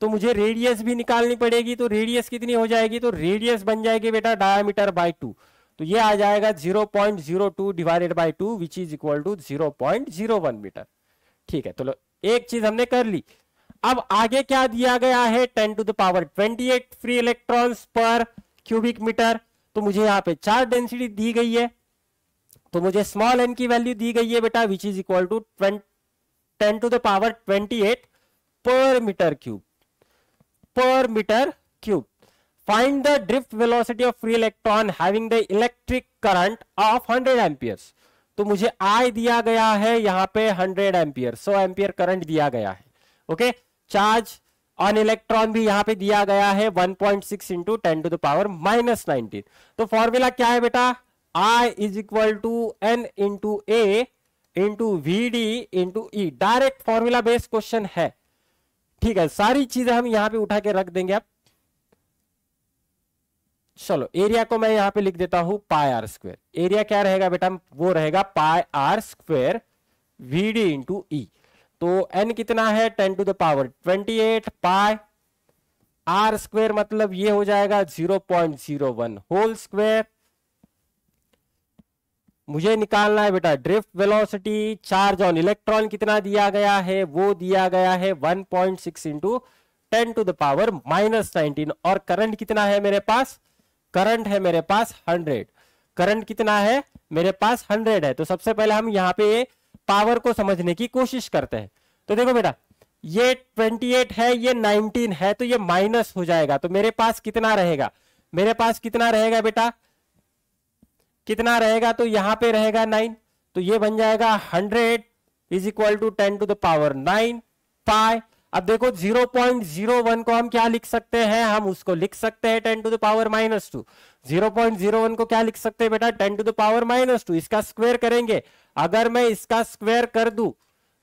तो मुझे रेडियस भी निकालनी पड़ेगी तो रेडियस कितनी हो जाएगी तो रेडियस बन जाएगी बेटा डायामीटर बाय टू तो ये आ जाएगा 0.02 divided by two which is equal to 0.01 metre ठीक है तो एक चीज हमने कर ली अब आगे क्या दिया गया है ten to the power eight free electron per cubic metre तो मुझे यहाँ पे चार डेंसिटी दी गई है तो मुझे स्मॉल एन की वैल्यू दी गई है बेटा which is equal to twenty ten to the power twenty eight per metre cube per metre cube find the drift velocity of free electron having the electric current of 100 तो मुझे आई दिया गया है यहां पे हंड्रेड एम्पियर सो ampere current दिया गया है ओके चार्ज ऑन इलेक्ट्रॉन भी यहां पे दिया गया है 1.6 point six into ten to the power minus nineteen तो फॉर्मूला क्या है बेटा I is equal to N into A into V D into E direct formula based question है ठीक है सारी चीजें हम यहां पे उठा के रख देंगे आप चलो एरिया को मैं यहां पे लिख देता हूं पाई आर स्क्वेयर एरिया क्या रहेगा बेटा वो रहेगा pi R square V D into E तो एन कितना है ten to the power twenty eight pi R square मतलब ये हो जाएगा zero point zero one whole square मुझे निकालना है बेटा drift velocity charge on electron कितना दिया गया है वो दिया गया है 1.6 point six into ten to the power minus nineteen और करंट कितना है मेरे पास करंट है मेरे पास हंड्रेड करंट कितना है मेरे पास हंड्रेड है तो सबसे पहले हम यहाँ पे पावर को समझने की कोशिश करते हैं तो देखो बेटा ये 28 है ये 19 है तो ये माइनस हो जाएगा तो मेरे पास कितना रहेगा मेरे पास कितना रहेगा बेटा कितना रहेगा तो यहां पे रहेगा नाइन तो ये बन जाएगा hundred is equal to ten to the power nine पाए अब देखो जीरो वन को हम क्या लिख सकते हैं हम उसको लिख सकते हैं ten to the power minus two zero को क्या लिख सकते हैं बेटा ten to the power minus two इसका स्क्वेयर करेंगे अगर मैं इसका स्क्वेयर कर दू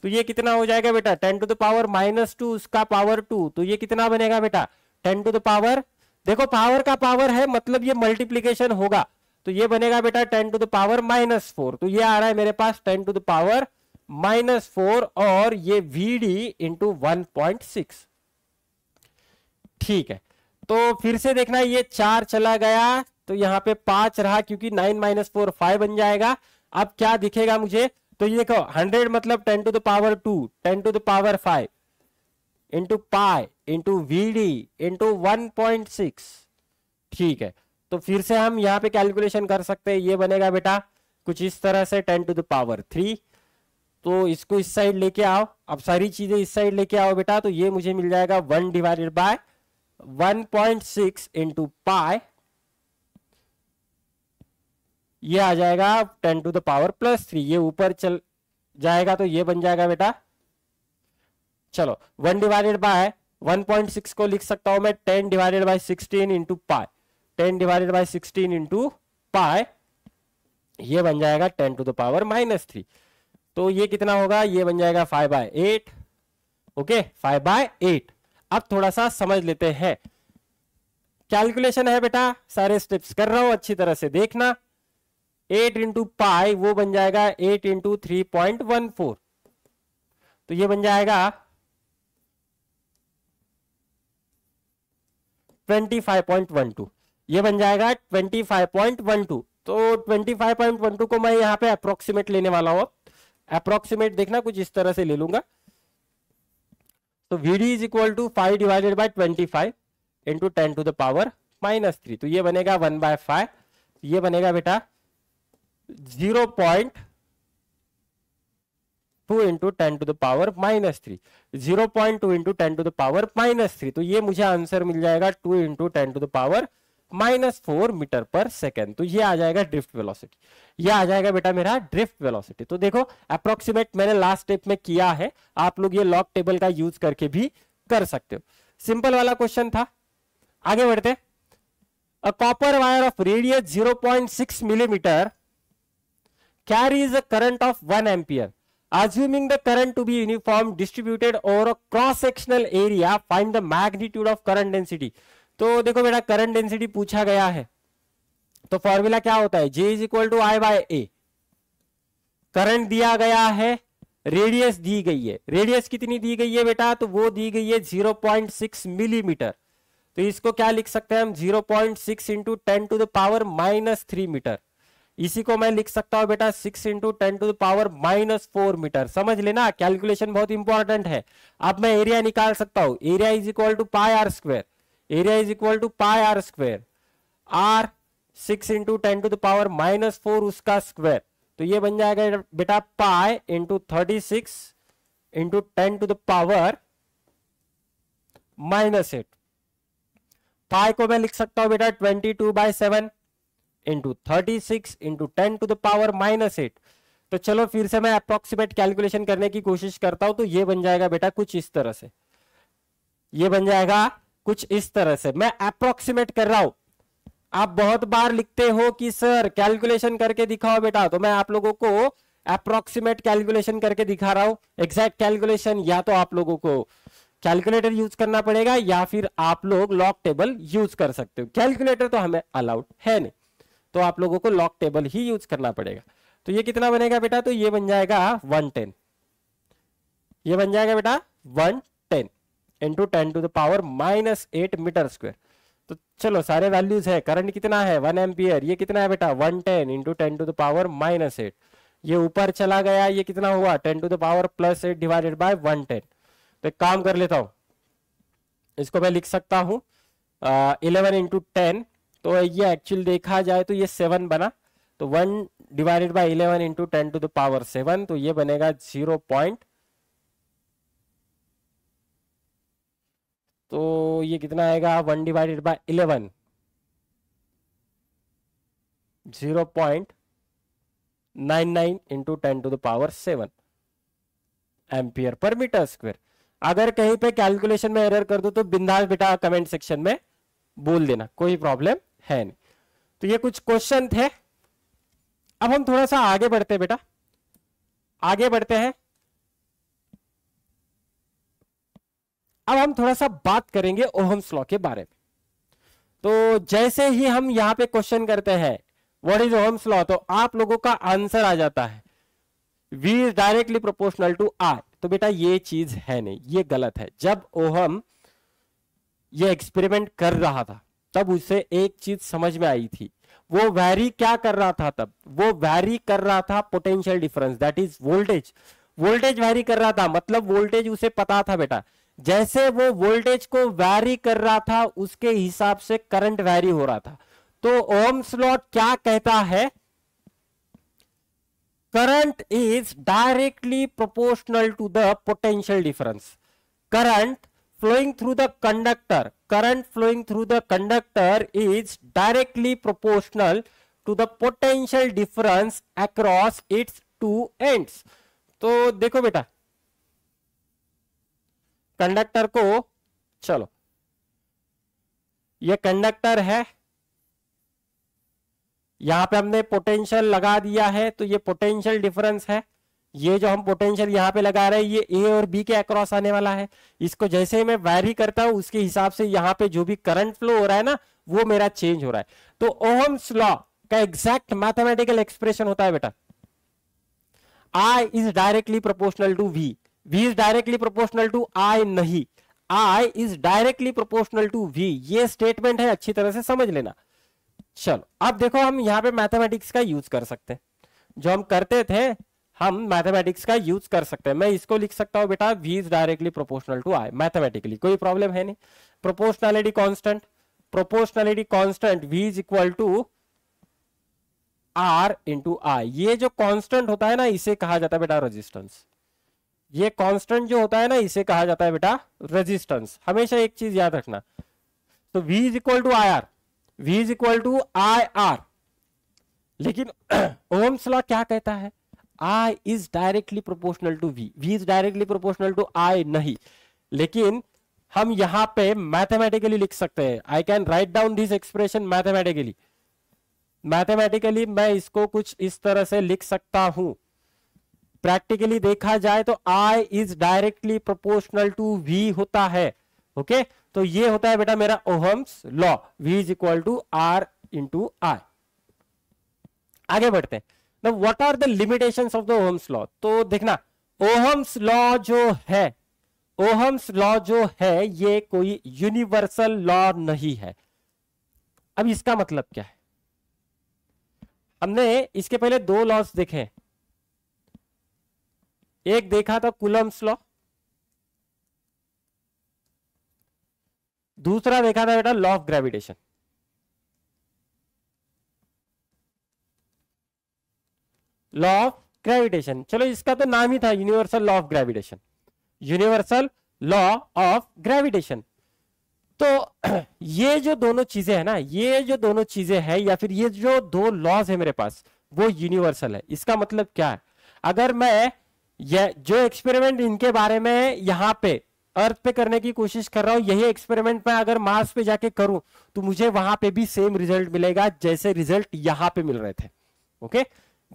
तो ये कितना हो जाएगा बेटा ten to the power minus two उसका पावर टू तो ये कितना बनेगा बेटा टेन टू द पावर देखो पावर का पावर है मतलब ये मल्टीप्लीकेशन होगा तो ये बनेगा बेटा ten to the power minus four तो ये आ रहा है मेरे पास ten to the power minus four और ये V D into one point six ठीक है तो फिर से देखना ये चार चला गया तो यहाँ पे पांच रहा क्योंकि नाइन माइनस फोर फाइव बन जाएगा अब क्या दिखेगा मुझे तो ये देखो हंड्रेड मतलब ten to the power two ten to the power five into pi into V D into one point six ठीक है तो फिर से हम यहाँ पे कैलकुलेशन कर सकते हैं ये बनेगा बेटा कुछ इस तरह से ten to the power three तो इसको इस साइड लेके आओ अब सारी चीजें इस साइड लेके आओ बेटा तो ये मुझे मिल जाएगा one divided by one point six into pi ये आ जाएगा ten to the power plus three ये ऊपर चल जाएगा तो ये बन जाएगा बेटा चलो one divided by one point six को लिख सकता हूं मैं ten divided by sixteen into pi ten divided by sixteen into pi ये बन जाएगा ten to the power minus three तो ये कितना होगा ये बन जाएगा five by eight okay five by eight अब थोड़ा सा समझ लेते हैं कैलकुलेशन है बेटा सारे स्टेप्स कर रहा हूं अच्छी तरह से देखना एट इंटू पाए वो बन जाएगा eight into three point one four तो ये बन जाएगा twenty five point one two ये बन जाएगा 25.12 तो 25.12 को मैं यहाँ पे अप्रोक्सीमेट लेने वाला हूं अप्रोक्सीमेट देखना कुछ इस तरह से ले लूंगा तो VD is equal to five divided by twenty five into ten to the power minus three तो ये बनेगा वन बाय फाइव ये बनेगा बेटा zero point two into ten to the power minus three zero point two into ten to the power minus three तो ये मुझे answer मिल जाएगा two into ten to the power minus four metre per second तो ये आ जाएगा drift velocity ये आ जाएगा बेटा मेरा ड्रिफ्ट वेलोसिटी तो देखो अप्रोक्सीमेट मैंने लास्ट स्टेप में किया है आप लोग ये लॉक टेबल का यूज करके भी कर सकते हो सिंपल वाला क्वेश्चन था आगे बढ़ते a copper wire of radius zero point six millimetre carries a current of one ampere Assuming the current to be uniform distributed over a cross-sectional area, find the magnitude of current density. तो देखो बेटा current density पूछा गया है तो formula क्या होता है J is equal to I by A current दिया गया है रेडियस दी गई है रेडियस कितनी दी गई है बेटा तो वो दी गई है सिक्स मिलीमीटर तो इसको क्या लिख सकते हैं हम zero point six into ten to the power minus three metre इसी को मैं लिख सकता हूं बेटा six into ten to the power minus four metre समझ लेना कैलकुलेशन बहुत इंपॉर्टेंट है अब मैं एरिया निकाल सकता हूं area is equal to pi R square area is equal to pi R square R six into ten to the power minus four उसका स्क्वेयर तो ये बन जाएगा बेटा pi into thirty six into ten to the power minus eight pi को मैं लिख सकता हूं बेटा twenty two by seven into thirty six into ten to the power minus eight तो चलो फिर से मैं अप्रोक्सीमेट कैलकुलेशन करने की कोशिश करता हूं तो ये बन जाएगा बेटा कुछ इस तरह से ये बन जाएगा कुछ इस तरह से मैं अप्रोक्सीमेट कर रहा हूं आप बहुत बार लिखते हो कि सर कैलकुलेशन करके दिखाओ बेटा तो मैं आप लोगों को अप्रोक्सीमेट कैलकुलेशन करके दिखा रहा हूं एग्जैक्ट कैलकुलेशन या तो आप लोगों को कैलकुलेटर यूज करना पड़ेगा या फिर आप लोग लॉक टेबल यूज कर सकते हो कैलकुलेटर तो हमें अलाउड है नहीं तो आप लोगों को लॉक टेबल ही यूज करना पड़ेगा तो ये कितना बनेगा बेटा तो ये बन जाएगा वन टेन ये बन जाएगा बेटा one into ten to the power minus eight metre square तो चलो सारे वैल्यूज है करंट कितना है वन एम्पियर ये कितना है बेटा one ten into ten to the power minus eight ये ऊपर चला गया ये कितना हुआ ten to the power plus eight divided by one ten तो एक काम कर लेता हूं इसको मैं लिख सकता हूं इलेवन इंटू टेन तो ये एक्चुअल देखा जाए तो ये सेवन बना तो one divided by eleven into ten to the power seven तो ये बनेगा जीरो पॉइंट तो ये कितना आएगा one divided by eleven zero point nine nine into ten to the power seven ampere per metre square अगर कहीं पे कैलकुलेशन में एरर कर दो तो बिंदास बेटा कमेंट सेक्शन में बोल देना कोई प्रॉब्लम है नहीं तो ये कुछ क्वेश्चन थे अब हम थोड़ा सा आगे बढ़ते बेटा आगे बढ़ते हैं अब हम थोड़ा सा बात करेंगे ओहम्स लॉ के बारे में तो जैसे ही हम यहां पे क्वेश्चन करते हैं व्हाट इज ओहम्स लॉ तो आप लोगों का आंसर आ जाता है V is directly proportional to R तो बेटा ये चीज है नहीं ये गलत है जब ओहम ये एक्सपेरिमेंट कर रहा था तब उसे एक चीज समझ में आई थी वो वैरी क्या कर रहा था तब वो वैरी कर रहा था potential difference that is voltage voltage vary कर रहा था मतलब वोल्टेज उसे पता था बेटा जैसे वो वोल्टेज को वैरी कर रहा था उसके हिसाब से करंट वैरी हो रहा था तो ओम स्लॉट क्या कहता है current is directly proportional to the potential difference current flowing through the conductor current flowing through the conductor is directly proportional to the potential difference across its two ends तो देखो बेटा कंडक्टर को चलो ये conductor है यहां पे हमने पोटेंशियल लगा दिया है तो ये पोटेंशियल डिफरेंस है ये जो हम पोटेंशियल यहां पे लगा रहे हैं ये ए और बी के अक्रॉस आने वाला है इसको जैसे ही मैं वैरी करता हूं उसके हिसाब से यहां पे जो भी करंट फ्लो हो रहा है ना वो मेरा चेंज हो रहा है तो ओहम्स लॉ का एग्जैक्ट मैथमेटिकल एक्सप्रेशन होता है बेटा I is directly proportional to V V is directly proportional to I नहीं I is directly proportional to V ये स्टेटमेंट है अच्छी तरह से समझ लेना चलो अब देखो हम यहाँ पे मैथमेटिक्स का यूज कर सकते हैं जो हम करते थे हम मैथमेटिक्स का यूज कर सकते हैं मैं इसको लिख सकता हूं बेटा V is directly proportional to I mathematically कोई प्रॉब्लम है नहीं proportionality constant proportionality constant V is equal to R into I ये जो कांस्टेंट होता है ना इसे कहा जाता है बेटा रेजिस्टेंस ये कांस्टेंट जो होता है ना इसे कहा जाता है बेटा रेजिस्टेंस हमेशा एक चीज याद रखना तो v is equal to I R V is equal to I R लेकिन ओम्स (clears throat) लॉ क्या कहता है I is directly proportional to V V is directly proportional to I नहीं लेकिन हम यहां पे मैथमेटिकली लिख सकते हैं I can write down this expression mathematically mathematically मैं इसको कुछ इस तरह से लिख सकता हूं प्रैक्टिकली देखा जाए तो I is directly proportional to V होता है ओके okay? तो ये होता है बेटा मेरा Ohm's law V is equal to R into I आगे बढ़ते हैं what are the limitation of the Ohm's law तो देखना ओहम्स लॉ जो है ओहम्स लॉ जो है ये कोई यूनिवर्सल लॉ नहीं है अब इसका मतलब क्या है हमने इसके पहले दो लॉस देखे एक देखा था कुलम्स लॉ दूसरा देखा था बेटा law of gravitation law of gravitation चलो इसका तो नाम ही था universal law of gravitation universal law of gravitation तो (clears throat) ये जो दोनों चीजें है ना ये जो दोनों चीजें है या फिर ये जो दो लॉज है मेरे पास वो यूनिवर्सल है इसका मतलब क्या है अगर मैं ये जो एक्सपेरिमेंट इनके बारे में यहाँ पे अर्थ पे करने की कोशिश कर रहा हूं यही एक्सपेरिमेंट मैं अगर मार्स पे जाके करूं तो मुझे वहां पे भी सेम रिजल्ट मिलेगा जैसे रिजल्ट यहां पे मिल रहे थे ओके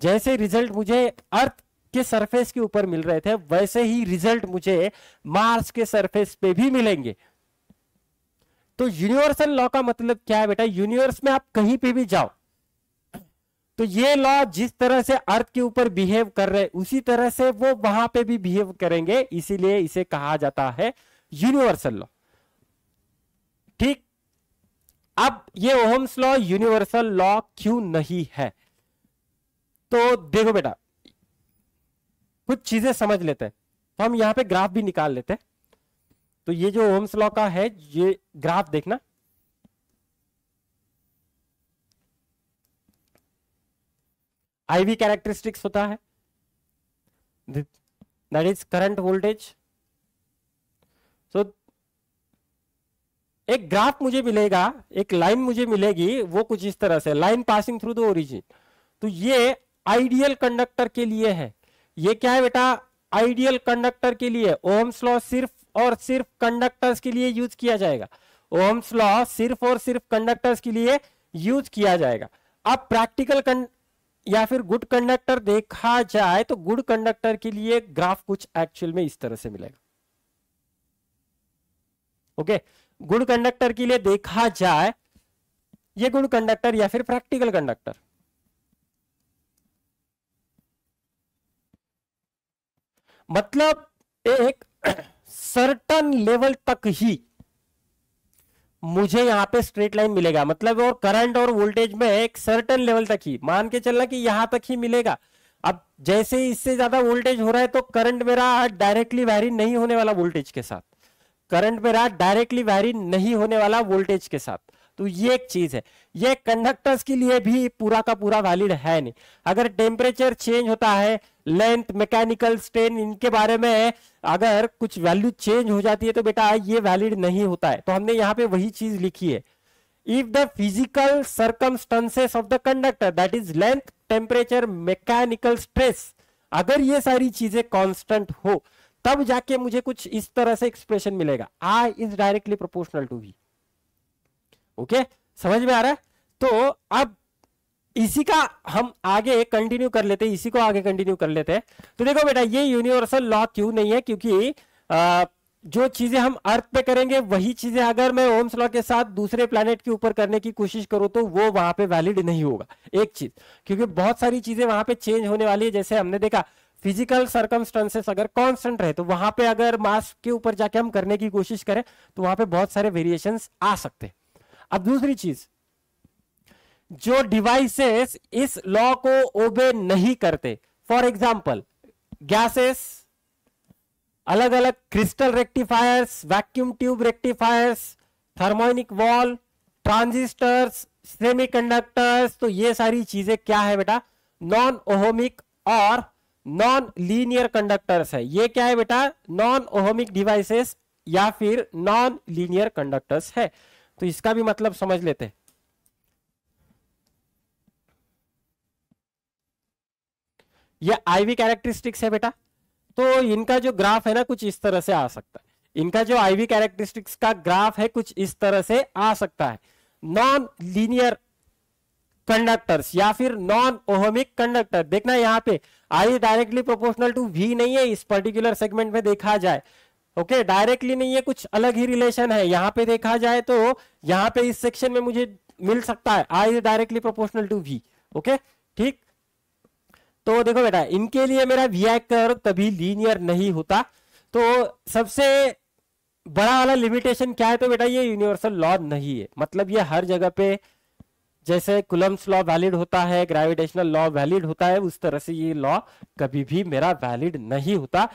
जैसे रिजल्ट मुझे अर्थ के सरफेस के ऊपर मिल रहे थे वैसे ही रिजल्ट मुझे मार्स के सरफेस पे भी मिलेंगे तो यूनिवर्सल लॉ का मतलब क्या है बेटा यूनिवर्स में आप कहीं पे भी जाओ तो ये लॉ जिस तरह से अर्थ के ऊपर बिहेव कर रहे उसी तरह से वो वहां पे भी बिहेव करेंगे इसीलिए इसे कहा जाता है यूनिवर्सल लॉ ठीक अब ये ओहम्स लॉ यूनिवर्सल लॉ क्यों नहीं है तो देखो बेटा कुछ चीजें समझ लेते हैं तो हम यहां पे ग्राफ भी निकाल लेते हैं तो ये जो ओम्स लॉ का है ये ग्राफ देखना आईवी कैरेक्टरिस्टिक्स होता है that is current voltage so एक ग्राफ मुझे मिलेगा एक लाइन मुझे मिलेगी वो कुछ इस तरह से line passing through the origin तो ये आइडियल कंडक्टर के लिए है ये क्या है बेटा आइडियल कंडक्टर के लिए ओम्स लॉ सिर्फ और सिर्फ कंडक्टर्स के लिए यूज किया जाएगा ओम्स लॉ सिर्फ और सिर्फ कंडक्टर्स के लिए यूज किया जाएगा अब प्रैक्टिकल या फिर गुड कंडक्टर देखा जाए तो गुड कंडक्टर के लिए ग्राफ कुछ एक्चुअल में इस तरह से मिलेगा ओके गुड कंडक्टर के लिए देखा जाए ये गुड कंडक्टर या फिर प्रैक्टिकल कंडक्टर मतलब एक सर्टन लेवल तक ही मुझे यहाँ पे स्ट्रेट लाइन मिलेगा मतलब और करंट और वोल्टेज में एक सर्टन लेवल तक ही मान के चलना कि यहां तक ही मिलेगा अब जैसे ही इससे ज्यादा वोल्टेज हो रहा है तो करंट मेरा डायरेक्टली वैरी नहीं होने वाला वोल्टेज के साथ करंट मेरा डायरेक्टली वैरी नहीं होने वाला वोल्टेज के साथ तो ये एक चीज है ये कंडक्टर्स के लिए भी पूरा का पूरा वैलिड है नहीं अगर टेम्परेचर चेंज होता है लेंथ मैकेनिकल स्ट्रेन इनके बारे में अगर कुछ वैल्यू चेंज हो जाती है तो बेटा ये वैलिड नहीं होता है तो हमने यहाँ पे वही चीज लिखी है if the physical circumstances of the conductor that is length temperature mechanical stress अगर ये सारी चीजें कॉन्स्टेंट हो तब जाके मुझे कुछ इस तरह से एक्सप्रेशन मिलेगा I is directly proportional to V okay समझ में आ रहा है तो अब इसी का हम आगे कंटिन्यू कर लेते हैं इसी को आगे कंटिन्यू कर लेते हैं तो देखो बेटा ये यूनिवर्सल लॉ क्यों नहीं है क्योंकि आ, जो चीजें हम अर्थ पे करेंगे वही चीजें अगर मैं ओम्स लॉ के साथ दूसरे प्लेनेट के ऊपर करने की कोशिश करूं तो वो वहां पे वैलिड नहीं होगा एक चीज क्योंकि बहुत सारी चीजें वहां पे चेंज होने वाली है जैसे हमने देखा फिजिकल सर्कमस्टेंसेस अगर कांस्टेंट रहे तो वहां पे अगर मास के ऊपर जाके हम करने की कोशिश करें तो वहां पे बहुत सारे वेरिएशंस आ सकते हैं अब दूसरी चीज जो डिवाइसेस इस लॉ को ओबे नहीं करते फॉर एग्जाम्पल गैसेस अलग अलग crystal rectifiers vacuum tube rectifiers thermionic valve transistors semiconductors तो ये सारी चीजें क्या है बेटा नॉन ओहोमिक और नॉन लीनियर कंडक्टर्स है ये क्या है बेटा नॉन ओहोमिक डिवाइसेस या फिर नॉन लीनियर कंडक्टर्स है तो इसका भी मतलब समझ लेते हैं ये आईवी कैरेक्टरिस्टिक्स है बेटा तो इनका जो ग्राफ है ना कुछ इस तरह से आ सकता है इनका जो आईवी कैरेक्टरिस्टिक्स का ग्राफ है कुछ इस तरह से आ सकता है नॉन लीनियर कंडक्टर्स या फिर नॉन ओहमिक कंडक्टर देखना यहाँ पे I directly proportional to V नहीं है इस पर्टिकुलर सेगमेंट में देखा जाए ओके okay, डायरेक्टली नहीं है कुछ अलग ही रिलेशन है यहाँ पे देखा जाए तो यहाँ पे इस सेक्शन में मुझे मिल सकता है I is directly proportional to V okay ठीक तो देखो बेटा इनके लिए मेरा वी आई कर कभी लीनियर नहीं होता तो सबसे बड़ा वाला लिमिटेशन क्या है तो बेटा ये यूनिवर्सल लॉ नहीं है मतलब ये हर जगह पे जैसे कुलम्स लॉ वैलिड होता है ग्रेविटेशनल लॉ वैलिड होता है उस तरह से ये लॉ कभी भी मेरा वैलिड नहीं होता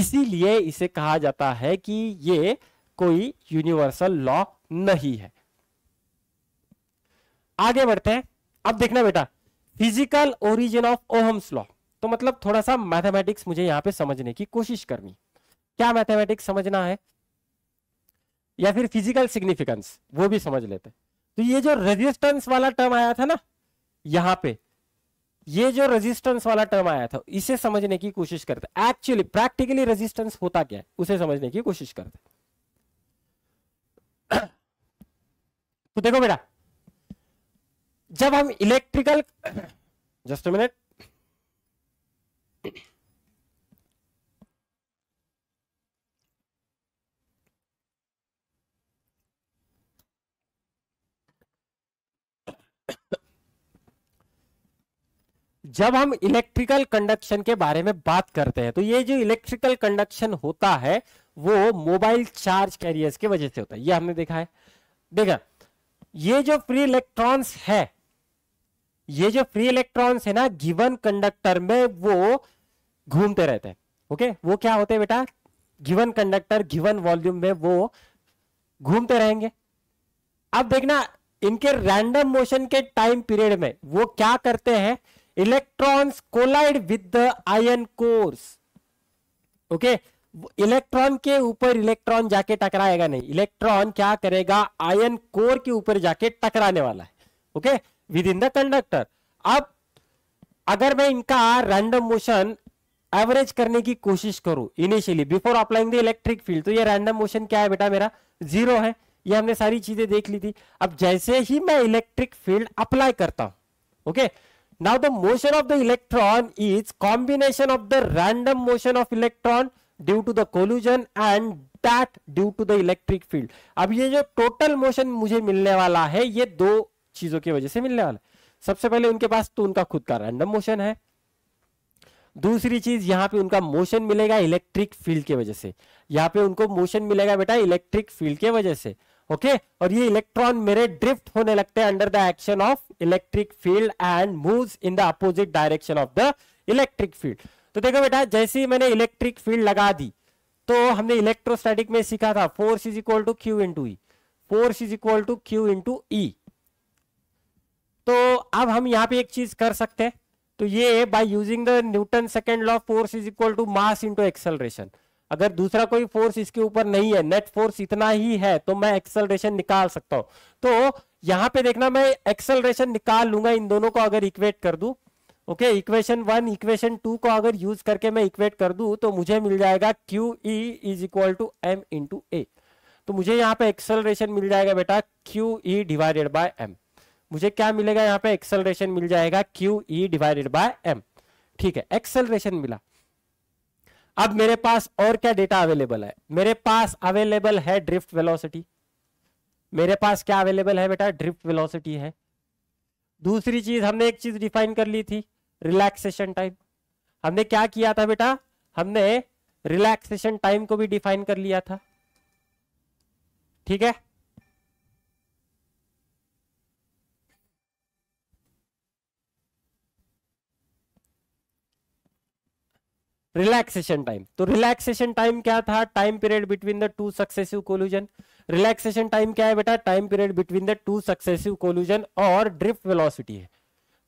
इसीलिए इसे कहा जाता है कि ये कोई यूनिवर्सल लॉ नहीं है आगे बढ़ते हैं अब देखना बेटा physical origin of Ohm's law तो मतलब थोड़ा सा मैथमेटिक्स मुझे यहां पे समझने की कोशिश करनी क्या मैथमेटिक्स समझना है या फिर फिजिकल सिग्निफिकेंस वो भी समझ लेते हैं तो ये जो रेजिस्टेंस वाला टर्म आया था ना यहां पे ये जो रेजिस्टेंस वाला टर्म आया था इसे समझने की कोशिश करते एक्चुअली प्रैक्टिकली रेजिस्टेंस होता क्या है उसे समझने की कोशिश करते (coughs) तो देखो बेटा जब हम इलेक्ट्रिकल जस्ट मिनट जब हम इलेक्ट्रिकल कंडक्शन के बारे में बात करते हैं तो ये जो इलेक्ट्रिकल कंडक्शन होता है वो मोबाइल चार्ज कैरियर्स की वजह से होता है ये हमने देखा है देखा ये जो फ्री इलेक्ट्रॉन्स है ये जो फ्री इलेक्ट्रॉन्स है ना गिवन कंडक्टर में वो घूमते रहते हैं ओके वो क्या होते हैं बेटा गिवन कंडक्टर गिवन वॉल्यूम में वो घूमते रहेंगे अब देखना इनके रैंडम मोशन के टाइम पीरियड में वो क्या करते हैं electrons collide with the iron cores okay okay? Electron के ऊपर इलेक्ट्रॉन जाके टकराएगा नहीं इलेक्ट्रॉन क्या करेगा आयन कोर के ऊपर जाके टकराने वाला है okay within the conductor अब अगर मैं इनका रैंडम मोशन एवरेज करने की कोशिश करूं initially before applying the electric field तो ये रैंडम मोशन क्या है बेटा मेरा जीरो है ये हमने सारी चीजें देख ली थी अब जैसे ही मैं इलेक्ट्रिक फील्ड अप्लाई करता हूं okay okay? Now the motion of the electron is combination of the random motion of electron due to the collision and that due to the electric field. अब ये जो total motion मुझे मिलने वाला है ये दो चीजों की वजह से मिलने वाला है सबसे पहले उनके पास तो उनका खुद का रैंडम मोशन है दूसरी चीज यहाँ पे उनका मोशन मिलेगा इलेक्ट्रिक फील्ड की वजह से यहाँ पे उनको मोशन मिलेगा बेटा इलेक्ट्रिक फील्ड की वजह से ओके okay? और ये इलेक्ट्रॉन मेरे ड्रिफ्ट होने लगते हैं under the action of electric field and moves in the opposite direction of the electric field तो देखो बेटा जैसे ही मैंने इलेक्ट्रिक फील्ड लगा दी तो हमने इलेक्ट्रोस्टैटिक में सीखा था force is equal to Q into E force is equal to Q into E तो अब हम यहाँ पे एक चीज कर सकते हैं तो ये by using the Newton second law force is equal to mass into acceleration अगर दूसरा कोई फोर्स इसके ऊपर नहीं है नेट फोर्स इतना ही है तो मैं एक्सेलरेशन निकाल सकता हूं तो यहां पे देखना मैं एक्सेलरेशन निकाल लूंगा इन दोनों को अगर इक्वेट कर दू okay equation one equation two को अगर यूज करके मैं इक्वेट कर दू तो मुझे मिल जाएगा Q E is equal to M to A तो मुझे यहाँ पे एक्सेलरेशन मिल जाएगा बेटा Q E divided by M मुझे क्या मिलेगा यहाँ पे एक्सेलरेशन मिल जाएगा Q E divided by M ठीक है एक्सेलरेशन मिला अब मेरे पास और क्या डेटा अवेलेबल है मेरे पास अवेलेबल है ड्रिफ्ट वेलोसिटी मेरे पास क्या अवेलेबल है बेटा ड्रिफ्ट वेलोसिटी है दूसरी चीज हमने एक चीज डिफाइन कर ली थी रिलैक्सेशन टाइम हमने क्या किया था बेटा हमने रिलैक्सेशन टाइम को भी डिफाइन कर लिया था ठीक है रिलैक्सेशन टाइम तो रिलैक्सेशन टाइम क्या था time period between the two successive collision relaxation time क्या है बेटा time period between the two successive collision और ड्रिफ्ट वेलोसिटी है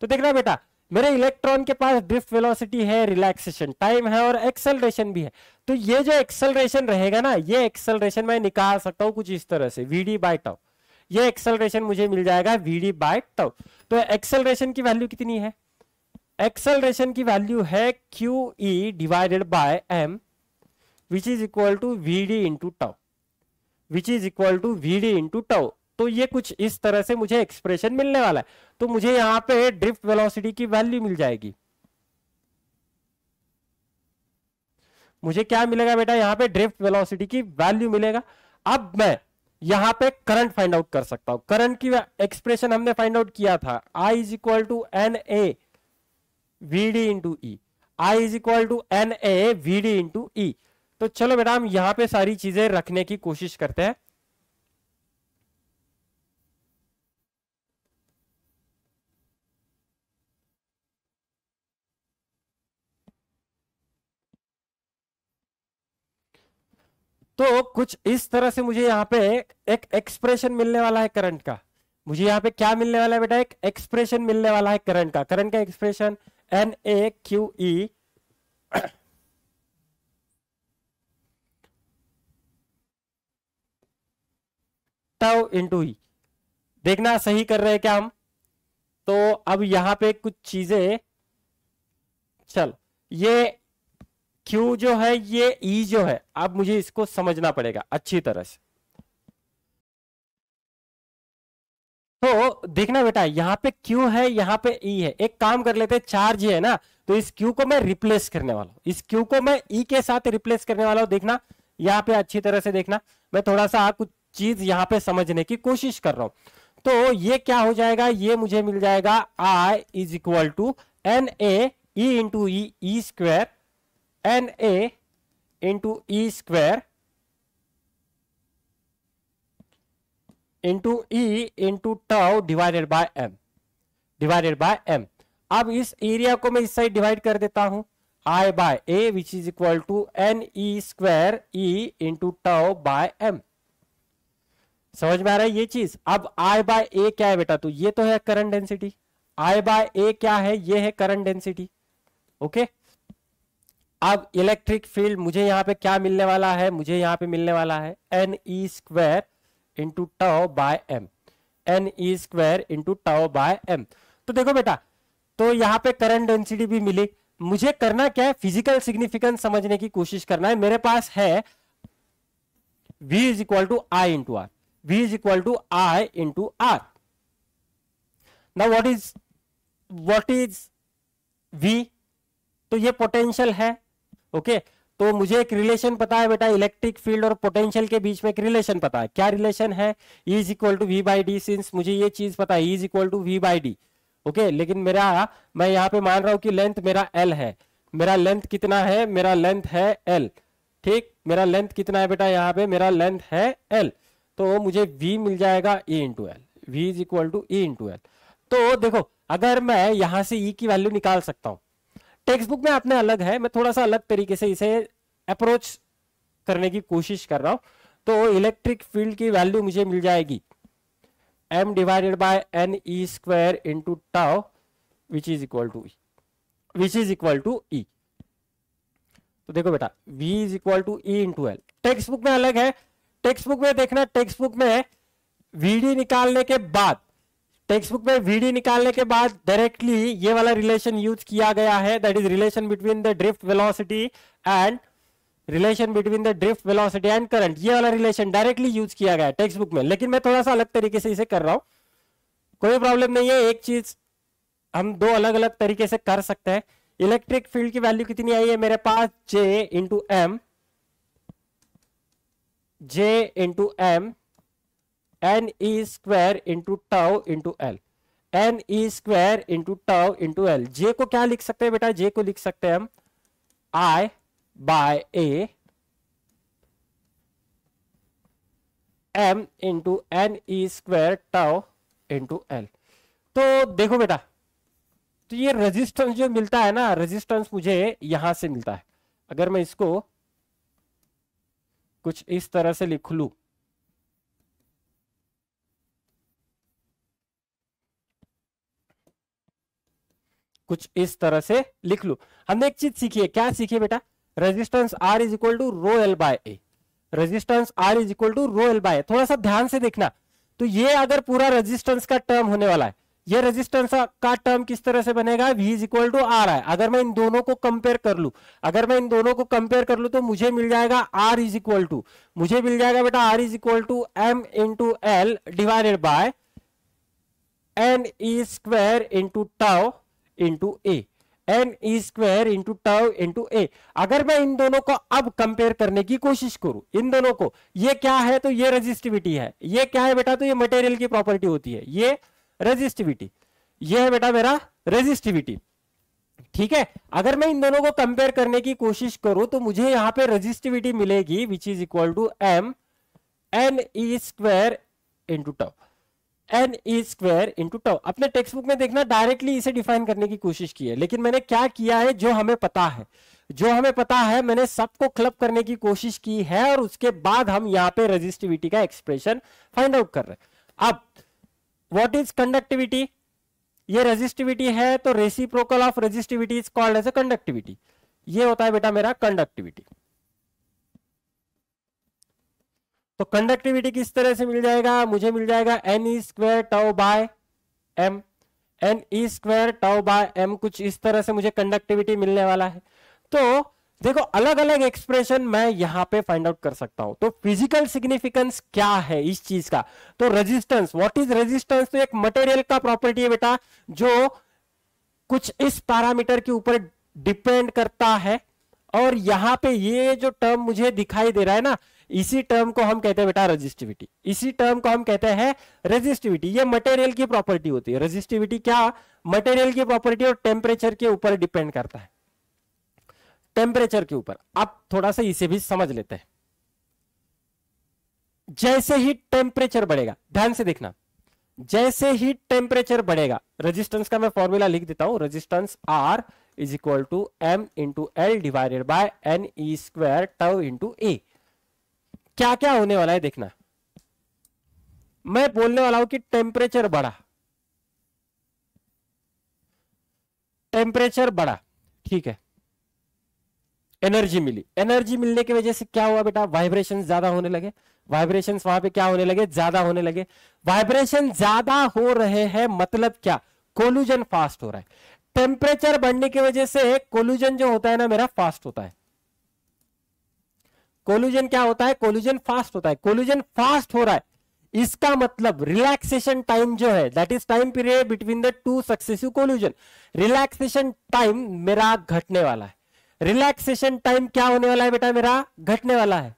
तो देखना बेटा मेरे इलेक्ट्रॉन के पास ड्रिफ्ट वेलोसिटी है रिलैक्सेशन टाइम है और एक्सेलरेशन भी है तो ये जो एक्सेलरेशन रहेगा ना ये एक्सेलरेशन मैं निकाल सकता हूं कुछ इस तरह से वीडी बाय टाउ ये एक्सेलरेशन मुझे मिल जाएगा वीडी बाय टाउ तो एक्सेलरेशन की वैल्यू कितनी है एक्सेलरेशन की वैल्यू है Q E divided by M which is equal to V D into tau which is equal to V D into tau तो ये कुछ इस तरह से मुझे एक्सप्रेशन मिलने वाला है तो मुझे यहाँ पे ड्रिफ्ट वेलोसिटी की वैल्यू मिल जाएगी मुझे क्या मिलेगा बेटा यहाँ पे ड्रिफ्ट वेलोसिटी की वैल्यू मिलेगा अब मैं यहां पे करंट फाइंड आउट कर सकता हूं करंट की एक्सप्रेशन हमने फाइंड आउट किया था I is equal to N A V D into E I is equal to N A V D into E तो चलो बेटा हम यहां पे सारी चीजें रखने की कोशिश करते हैं तो कुछ इस तरह से मुझे यहां पे एक एक्सप्रेशन मिलने वाला है करंट का मुझे यहां पे क्या मिलने वाला है बेटा एक एक्सप्रेशन मिलने वाला है करंट का करंट का expression N A Q E tau into E देखना सही कर रहे हैं क्या हम तो अब यहां पे कुछ चीजें चल ये क्यू जो है ये ई e जो है अब मुझे इसको समझना पड़ेगा अच्छी तरह से तो देखना बेटा यहाँ पे क्यू है यहाँ पे ई e है एक काम कर लेते हैं चार्ज है ना तो इस क्यू को मैं रिप्लेस करने वाला हूँ इस क्यू को मैं ई e के साथ रिप्लेस करने वाला हूँ देखना यहाँ पे अच्छी तरह से देखना मैं थोड़ा सा कुछ चीज यहाँ पे समझने की कोशिश कर रहा हूँ तो ये क्या हो जाएगा ये मुझे मिल जाएगा I is equal to N A into E square N A into E square into E into tau divided by M divided by M अब इस एरिया को मैं इस साइड डिवाइड कर देता हूं I by A which is equal to N E square E into tau by M समझ में आ रहा है ये चीज अब आई बाय ए क्या है बेटा तो ये तो है current density I by A क्या है ये है करंट डेंसिटी ओके अब इलेक्ट्रिक फील्ड मुझे यहां पे क्या मिलने वाला है मुझे यहां पे मिलने वाला है N E square into tau by M N E square into tau by M तो देखो बेटा तो यहाँ पे करंट डेंसिटी भी मिली मुझे करना क्या है फिजिकल सिग्निफिकेंस समझने की कोशिश करना है मेरे पास है v is equal to I into R V is equal to I into R ना what is what is v तो ये पोटेंशियल है ओके okay? तो मुझे एक रिलेशन पता है बेटा इलेक्ट्रिक फील्ड और पोटेंशियल के बीच में एक रिलेशन पता है क्या रिलेशन है is equal to V by D since मुझे ये चीज पता है is equal to V by D okay लेकिन मेरा मैं यहाँ पे मान रहा हूं कि लेंथ मेरा एल है मेरा लेंथ कितना है मेरा लेंथ है एल ठीक मेरा लेंथ कितना है बेटा यहाँ पे मेरा लेंथ है एल तो मुझे वी मिल जाएगा E into L V is equal to E into L तो देखो अगर मैं यहां से ई e की वैल्यू निकाल सकता हूं टेक्स्ट बुक में आपने अलग है मैं थोड़ा सा अलग तरीके से इसे अप्रोच करने की कोशिश कर रहा हूं तो इलेक्ट्रिक फील्ड की वैल्यू मुझे मिल जाएगी M divided by N E square into tau which is equal to which is equal to E तो देखो बेटा v is equal to E into L text book में अलग है टेक्स्ट बुक में देखना टेक्स्ट बुक में वीडी निकालने के बाद टेक्स्ट बुक में वीडी निकालने के बाद डायरेक्टली ये वाला रिलेशन यूज किया गया है that is relation between the drift velocity and relation between the drift velocity and current ये वाला रिलेशन डायरेक्टली यूज किया गया है टेक्स्ट बुक में लेकिन मैं थोड़ा सा अलग तरीके से इसे कर रहा हूं कोई प्रॉब्लम नहीं है एक चीज हम दो अलग अलग तरीके से कर सकते हैं इलेक्ट्रिक फील्ड की वैल्यू कितनी आई है मेरे पास J into M J into M N E square into tau into L N E square into tau into L J को क्या लिख सकते हैं बेटा जे को लिख सकते हैं हम I by A M into N E square tau into L तो देखो बेटा तो ये रेजिस्टेंस जो मिलता है ना रेजिस्टेंस मुझे यहां से मिलता है अगर मैं इसको कुछ इस तरह से लिख लू कुछ इस तरह से लिख लू हमने एक चीज सीखी है क्या सीखी बेटा resistance R is equal to rho L by resistance R is equal to rho L by थोड़ा सा ध्यान से देखना तो ये अगर पूरा रेजिस्टेंस का टर्म होने वाला है ये रेजिस्टेंस का टर्म किस तरह से बनेगा V is equal to R I अगर मैं इन दोनों को कंपेयर कर लू अगर मैं इन दोनों को कंपेयर कर लू तो मुझे मिल जाएगा आर इज इक्वल टू मुझे मिल जाएगा बेटा R is equal to M into L divided by N E square into tau into A N E square into tau into A अगर मैं इन दोनों को अब कंपेयर करने की कोशिश करूं इन दोनों को ये क्या है तो ये रेजिस्टिविटी है ये क्या है बेटा तो ये मटेरियल की प्रॉपर्टी होती है ये रेजिस्टिविटी ये है बेटा मेरा रेजिस्टिविटी ठीक है अगर मैं इन दोनों को कंपेयर करने की कोशिश करूं तो मुझे यहां पे रेजिस्टिविटी मिलेगी which is equal to M N E square into tau N E square into tau अपने टेक्स्ट बुक में देखना डायरेक्टली इसे डिफाइन करने की कोशिश की है लेकिन मैंने क्या किया है जो हमें पता है जो हमें पता है मैंने सबको क्लब करने की कोशिश की है और उसके बाद हम यहाँ पे रजिस्टिविटी का एक्सप्रेशन फाइंड आउट कर रहे हैं अब व्हाट इज कंडक्टिविटी ये रजिस्टिविटी है तो reciprocal of resistivity is called as a conductivity ये होता है बेटा मेरा कंडक्टिविटी तो कंडक्टिविटी किस तरह से मिल जाएगा मुझे मिल जाएगा N E square tau by M N E square tau by M कुछ इस तरह से मुझे कंडक्टिविटी मिलने वाला है तो देखो अलग अलग एक्सप्रेशन मैं यहां पे फाइंड आउट कर सकता हूं तो फिजिकल सिग्निफिकेंस क्या है इस चीज का तो रेजिस्टेंस व्हाट इज रेजिस्टेंस तो एक मटेरियल का प्रॉपर्टी है बेटा जो कुछ इस पैरामीटर के ऊपर डिपेंड करता है और यहां पे ये जो टर्म मुझे दिखाई दे रहा है ना इसी टर्म को हम कहते हैं बेटा रजिस्टिविटी इसी टर्म को हम कहते हैं रजिस्टिविटी ये मटेरियल की प्रॉपर्टी होती है रजिस्टिविटी क्या मटेरियल की प्रॉपर्टी और टेम्परेचर के ऊपर डिपेंड करता है टेम्परेचर के ऊपर आप थोड़ा सा इसे भी समझ लेते हैं जैसे ही टेम्परेचर बढ़ेगा ध्यान से देखना जैसे ही टेम्परेचर बढ़ेगा रेजिस्टेंस का मैं फॉर्मूला लिख देता हूं resistance R is equal to M into L divided by N E square tau into A क्या क्या होने वाला है देखना मैं बोलने वाला हूं कि टेम्परेचर बढ़ा टेम्परेचर बढ़ा ठीक है एनर्जी मिली एनर्जी मिलने की वजह से क्या हुआ बेटा वाइब्रेशन ज्यादा होने लगे वाइब्रेशन वहां पे क्या होने लगे ज्यादा होने लगे वाइब्रेशन ज्यादा हो रहे हैं मतलब क्या कोलूजन फास्ट हो रहा है टेम्परेचर बढ़ने की वजह से कोलूजन जो होता है ना मेरा फास्ट होता है कोल्यूजन क्या होता है कोल्यूजन फास्ट होता है कोल्यूजन फास्ट हो रहा है इसका मतलब रिलैक्सेशन टाइम जो है that is time period between the two successive collision relaxation time मेरा घटने वाला है रिलैक्सेशन टाइम क्या होने वाला है बेटा मेरा घटने वाला है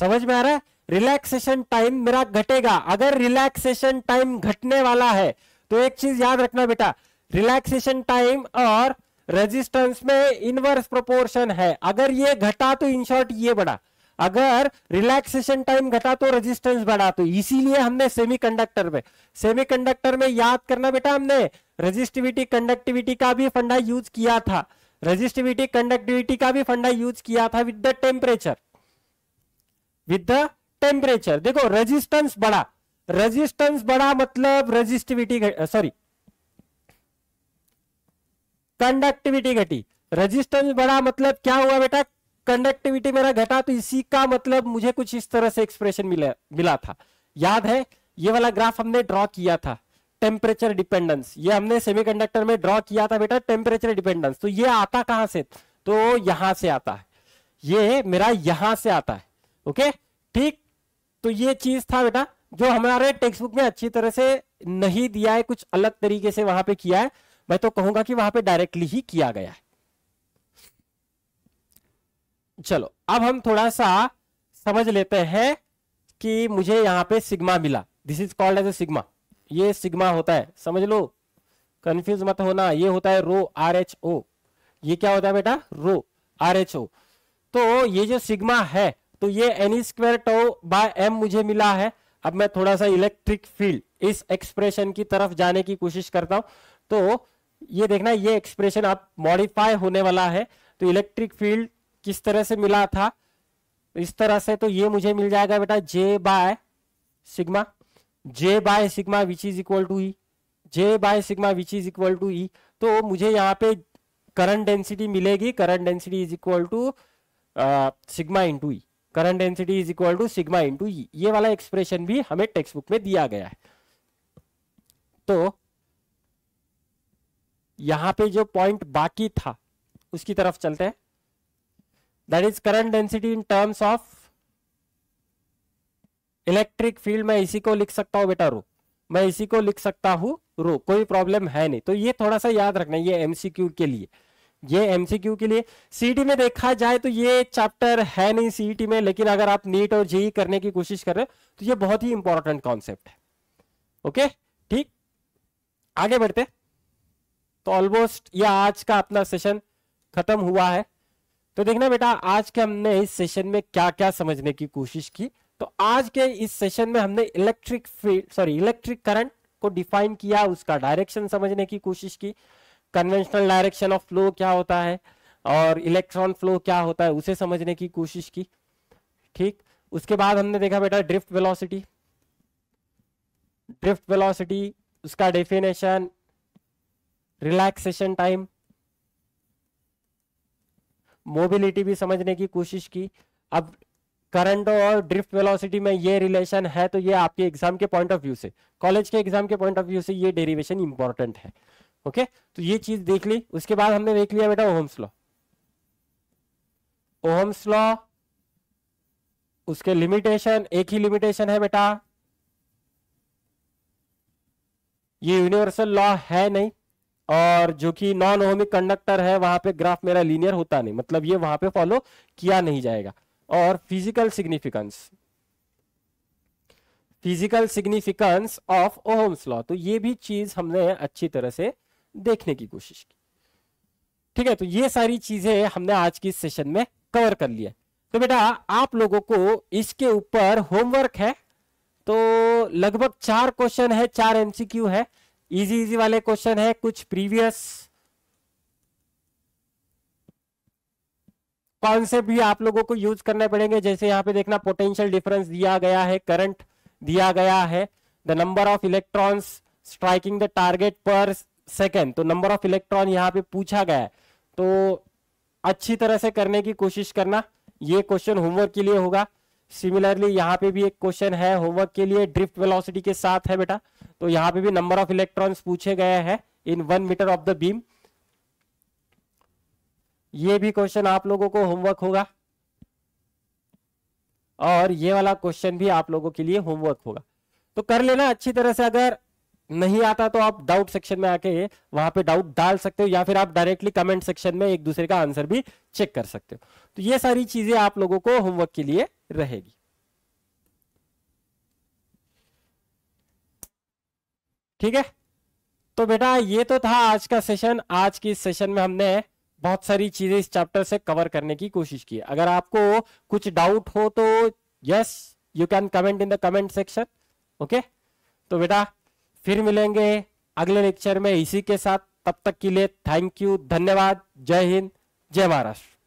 समझ में आ रहा है रिलैक्सेशन टाइम मेरा घटेगा अगर रिलैक्सेशन टाइम घटने वाला है तो एक चीज याद रखना बेटा रिलैक्सेशन टाइम और रेजिस्टेंस में इनवर्स प्रोपोर्शन है अगर ये घटा तो इन शॉर्ट ये बढ़ा अगर रिलैक्सेशन टाइम घटा तो रेजिस्टेंस बढ़ा तो इसीलिए हमने सेमीकंडक्टर में सेमीकंडक्टर में याद करना बेटा हमने रेजिस्टिविटी कंडक्टिविटी का भी फंडा यूज किया था रेजिस्टिविटी कंडक्टिविटी का भी फंडा यूज किया था with the temperature with the temperature देखो रेजिस्टेंस बढ़ा रेजिस्टेंस बढ़ा मतलब रेजिस्टिविटी सॉरी कंडक्टिविटी घटी रेजिस्टेंस बढ़ा मतलब क्या हुआ बेटा कंडक्टिविटी मेरा घटा तो इसी का मतलब मुझे कुछ इस तरह से एक्सप्रेशन मिला मिला था याद है ये वाला ग्राफ हमने ड्रॉ किया था टेम्परेचर डिपेंडेंस ये हमने सेमीकंडक्टर में ड्रॉ किया था बेटा टेम्परेचर डिपेंडेंस तो ये आता कहां से तो यहां से आता है ये मेरा यहां से आता है ओके ठीक तो ये चीज था बेटा जो हमारे टेक्स्ट बुक में अच्छी तरह से नहीं दिया है कुछ अलग तरीके से वहां पे किया है मैं तो कहूंगा कि वहां पे डायरेक्टली ही किया गया है चलो अब हम थोड़ा सा समझ लेते हैं कि मुझे यहाँ पे सिग्मा मिला this is called as a sigma ये सिग्मा होता है समझ लो कंफ्यूज मत होना ये होता है रो आर एच ओ ये क्या होता है बेटा रो आर एच ओ तो ये जो सिग्मा है तो ये N square tau by M मुझे मिला है अब मैं थोड़ा सा इलेक्ट्रिक फील्ड इस एक्सप्रेशन की तरफ जाने की कोशिश करता हूं तो ये देखना ये एक्सप्रेशन आप मॉडिफाई होने वाला है तो इलेक्ट्रिक फील्ड किस तरह से मिला था इस तरह से तो ये मुझे मिल जाएगा बेटा J by sigma J by sigma which is equal to E J by sigma which is equal to E तो मुझे यहाँ पे करंट डेंसिटी मिलेगी current density is equal to sigma into E current density is equal to sigma into E ये वाला expression भी हमें text book में दिया गया है तो यहाँ पे जो पॉइंट बाकी था उसकी तरफ चलते हैं that is current density in terms of electric field मैं इसी को लिख सकता हूं बेटा रो मैं इसी को लिख सकता हूं रो कोई प्रॉब्लम है नहीं तो ये थोड़ा सा याद रखना ये एमसीक्यू के लिए ये एमसीक्यू के लिए सीईटी e में देखा जाए तो ये चैप्टर है नहीं सीईटी e में लेकिन अगर आप नीट और जेई e करने की कोशिश कर रहे हो तो ये बहुत ही इंपॉर्टेंट कॉन्सेप्ट है ओके ठीक आगे बढ़ते तो ऑलमोस्ट ये आज का अपना सेशन खत्म हुआ है तो देखना बेटा आज के हमने इस सेशन में क्या क्या समझने की कोशिश की तो आज के इस सेशन में हमने electric field sorry electric current को डिफाइन किया उसका डायरेक्शन समझने की कोशिश की कन्वेंशनल डायरेक्शन ऑफ फ्लो क्या होता है और इलेक्ट्रॉन फ्लो क्या होता है उसे समझने की कोशिश की ठीक उसके बाद हमने देखा बेटा ड्रिफ्ट वेलोसिटी ड्रिफ्ट वेलोसिटी उसका डेफिनेशन रिलैक्सेशन टाइम मोबिलिटी भी समझने की कोशिश की अब करंट और ड्रिफ्ट वेलोसिटी में ये रिलेशन है तो ये आपके एग्जाम के पॉइंट ऑफ व्यू से कॉलेज के एग्जाम के पॉइंट ऑफ व्यू से ये डेरिवेशन इंपॉर्टेंट है ओके तो ये चीज देख ली उसके बाद हमने देख लिया बेटा ओहम्स लॉ ओहम्स लॉ उसके लिमिटेशन एक ही लिमिटेशन है बेटा ये यूनिवर्सल लॉ है नहीं और जो कि नॉन ओहमिक कंडक्टर है वहां पे ग्राफ मेरा लीनियर होता नहीं मतलब ये वहां पे फॉलो किया नहीं जाएगा और physical significance physical significance of Ohm's law तो ये भी चीज हमने अच्छी तरह से देखने की कोशिश की ठीक है तो ये सारी चीजें हमने आज की सेशन में कवर कर लिया तो बेटा आप लोगों को इसके ऊपर होमवर्क है तो लगभग चार क्वेश्चन है चार एमसीक्यू है इजी इजी वाले क्वेश्चन है कुछ प्रीवियस कॉन्सेप्ट भी आप लोगों को यूज करने पड़ेंगे जैसे यहां पे देखना पोटेंशियल डिफरेंस दिया गया है करंट दिया गया है the number of electrons striking the target per second तो नंबर ऑफ इलेक्ट्रॉन यहाँ पे पूछा गया है तो अच्छी तरह से करने की कोशिश करना ये क्वेश्चन होमवर्क के लिए होगा सिमिलरली यहाँ पे भी एक क्वेश्चन है होमवर्क के लिए ड्रिफ्ट वेलोसिटी के साथ है बेटा तो यहाँ पे भी नंबर ऑफ इलेक्ट्रॉन्स पूछे गए हैं in one metre of the beam ये भी क्वेश्चन आप लोगों को होमवर्क होगा और ये वाला क्वेश्चन भी आप लोगों के लिए होमवर्क होगा तो कर लेना अच्छी तरह से अगर नहीं आता तो आप डाउट सेक्शन में आके वहां पे डाउट डाल सकते हो या फिर आप डायरेक्टली कमेंट सेक्शन में एक दूसरे का आंसर भी चेक कर सकते हो तो ये सारी चीजें आप लोगों को होमवर्क के लिए रहेगी ठीक है तो बेटा ये तो था आज का सेशन आज की सेशन में हमने बहुत सारी चीजें इस चैप्टर से कवर करने की कोशिश की अगर आपको कुछ डाउट हो तो yes you can comment in the comment section okay तो बेटा फिर मिलेंगे अगले लेक्चर में इसी के साथ तब तक के लिए थैंक यू धन्यवाद जय हिंद जय महाराष्ट्र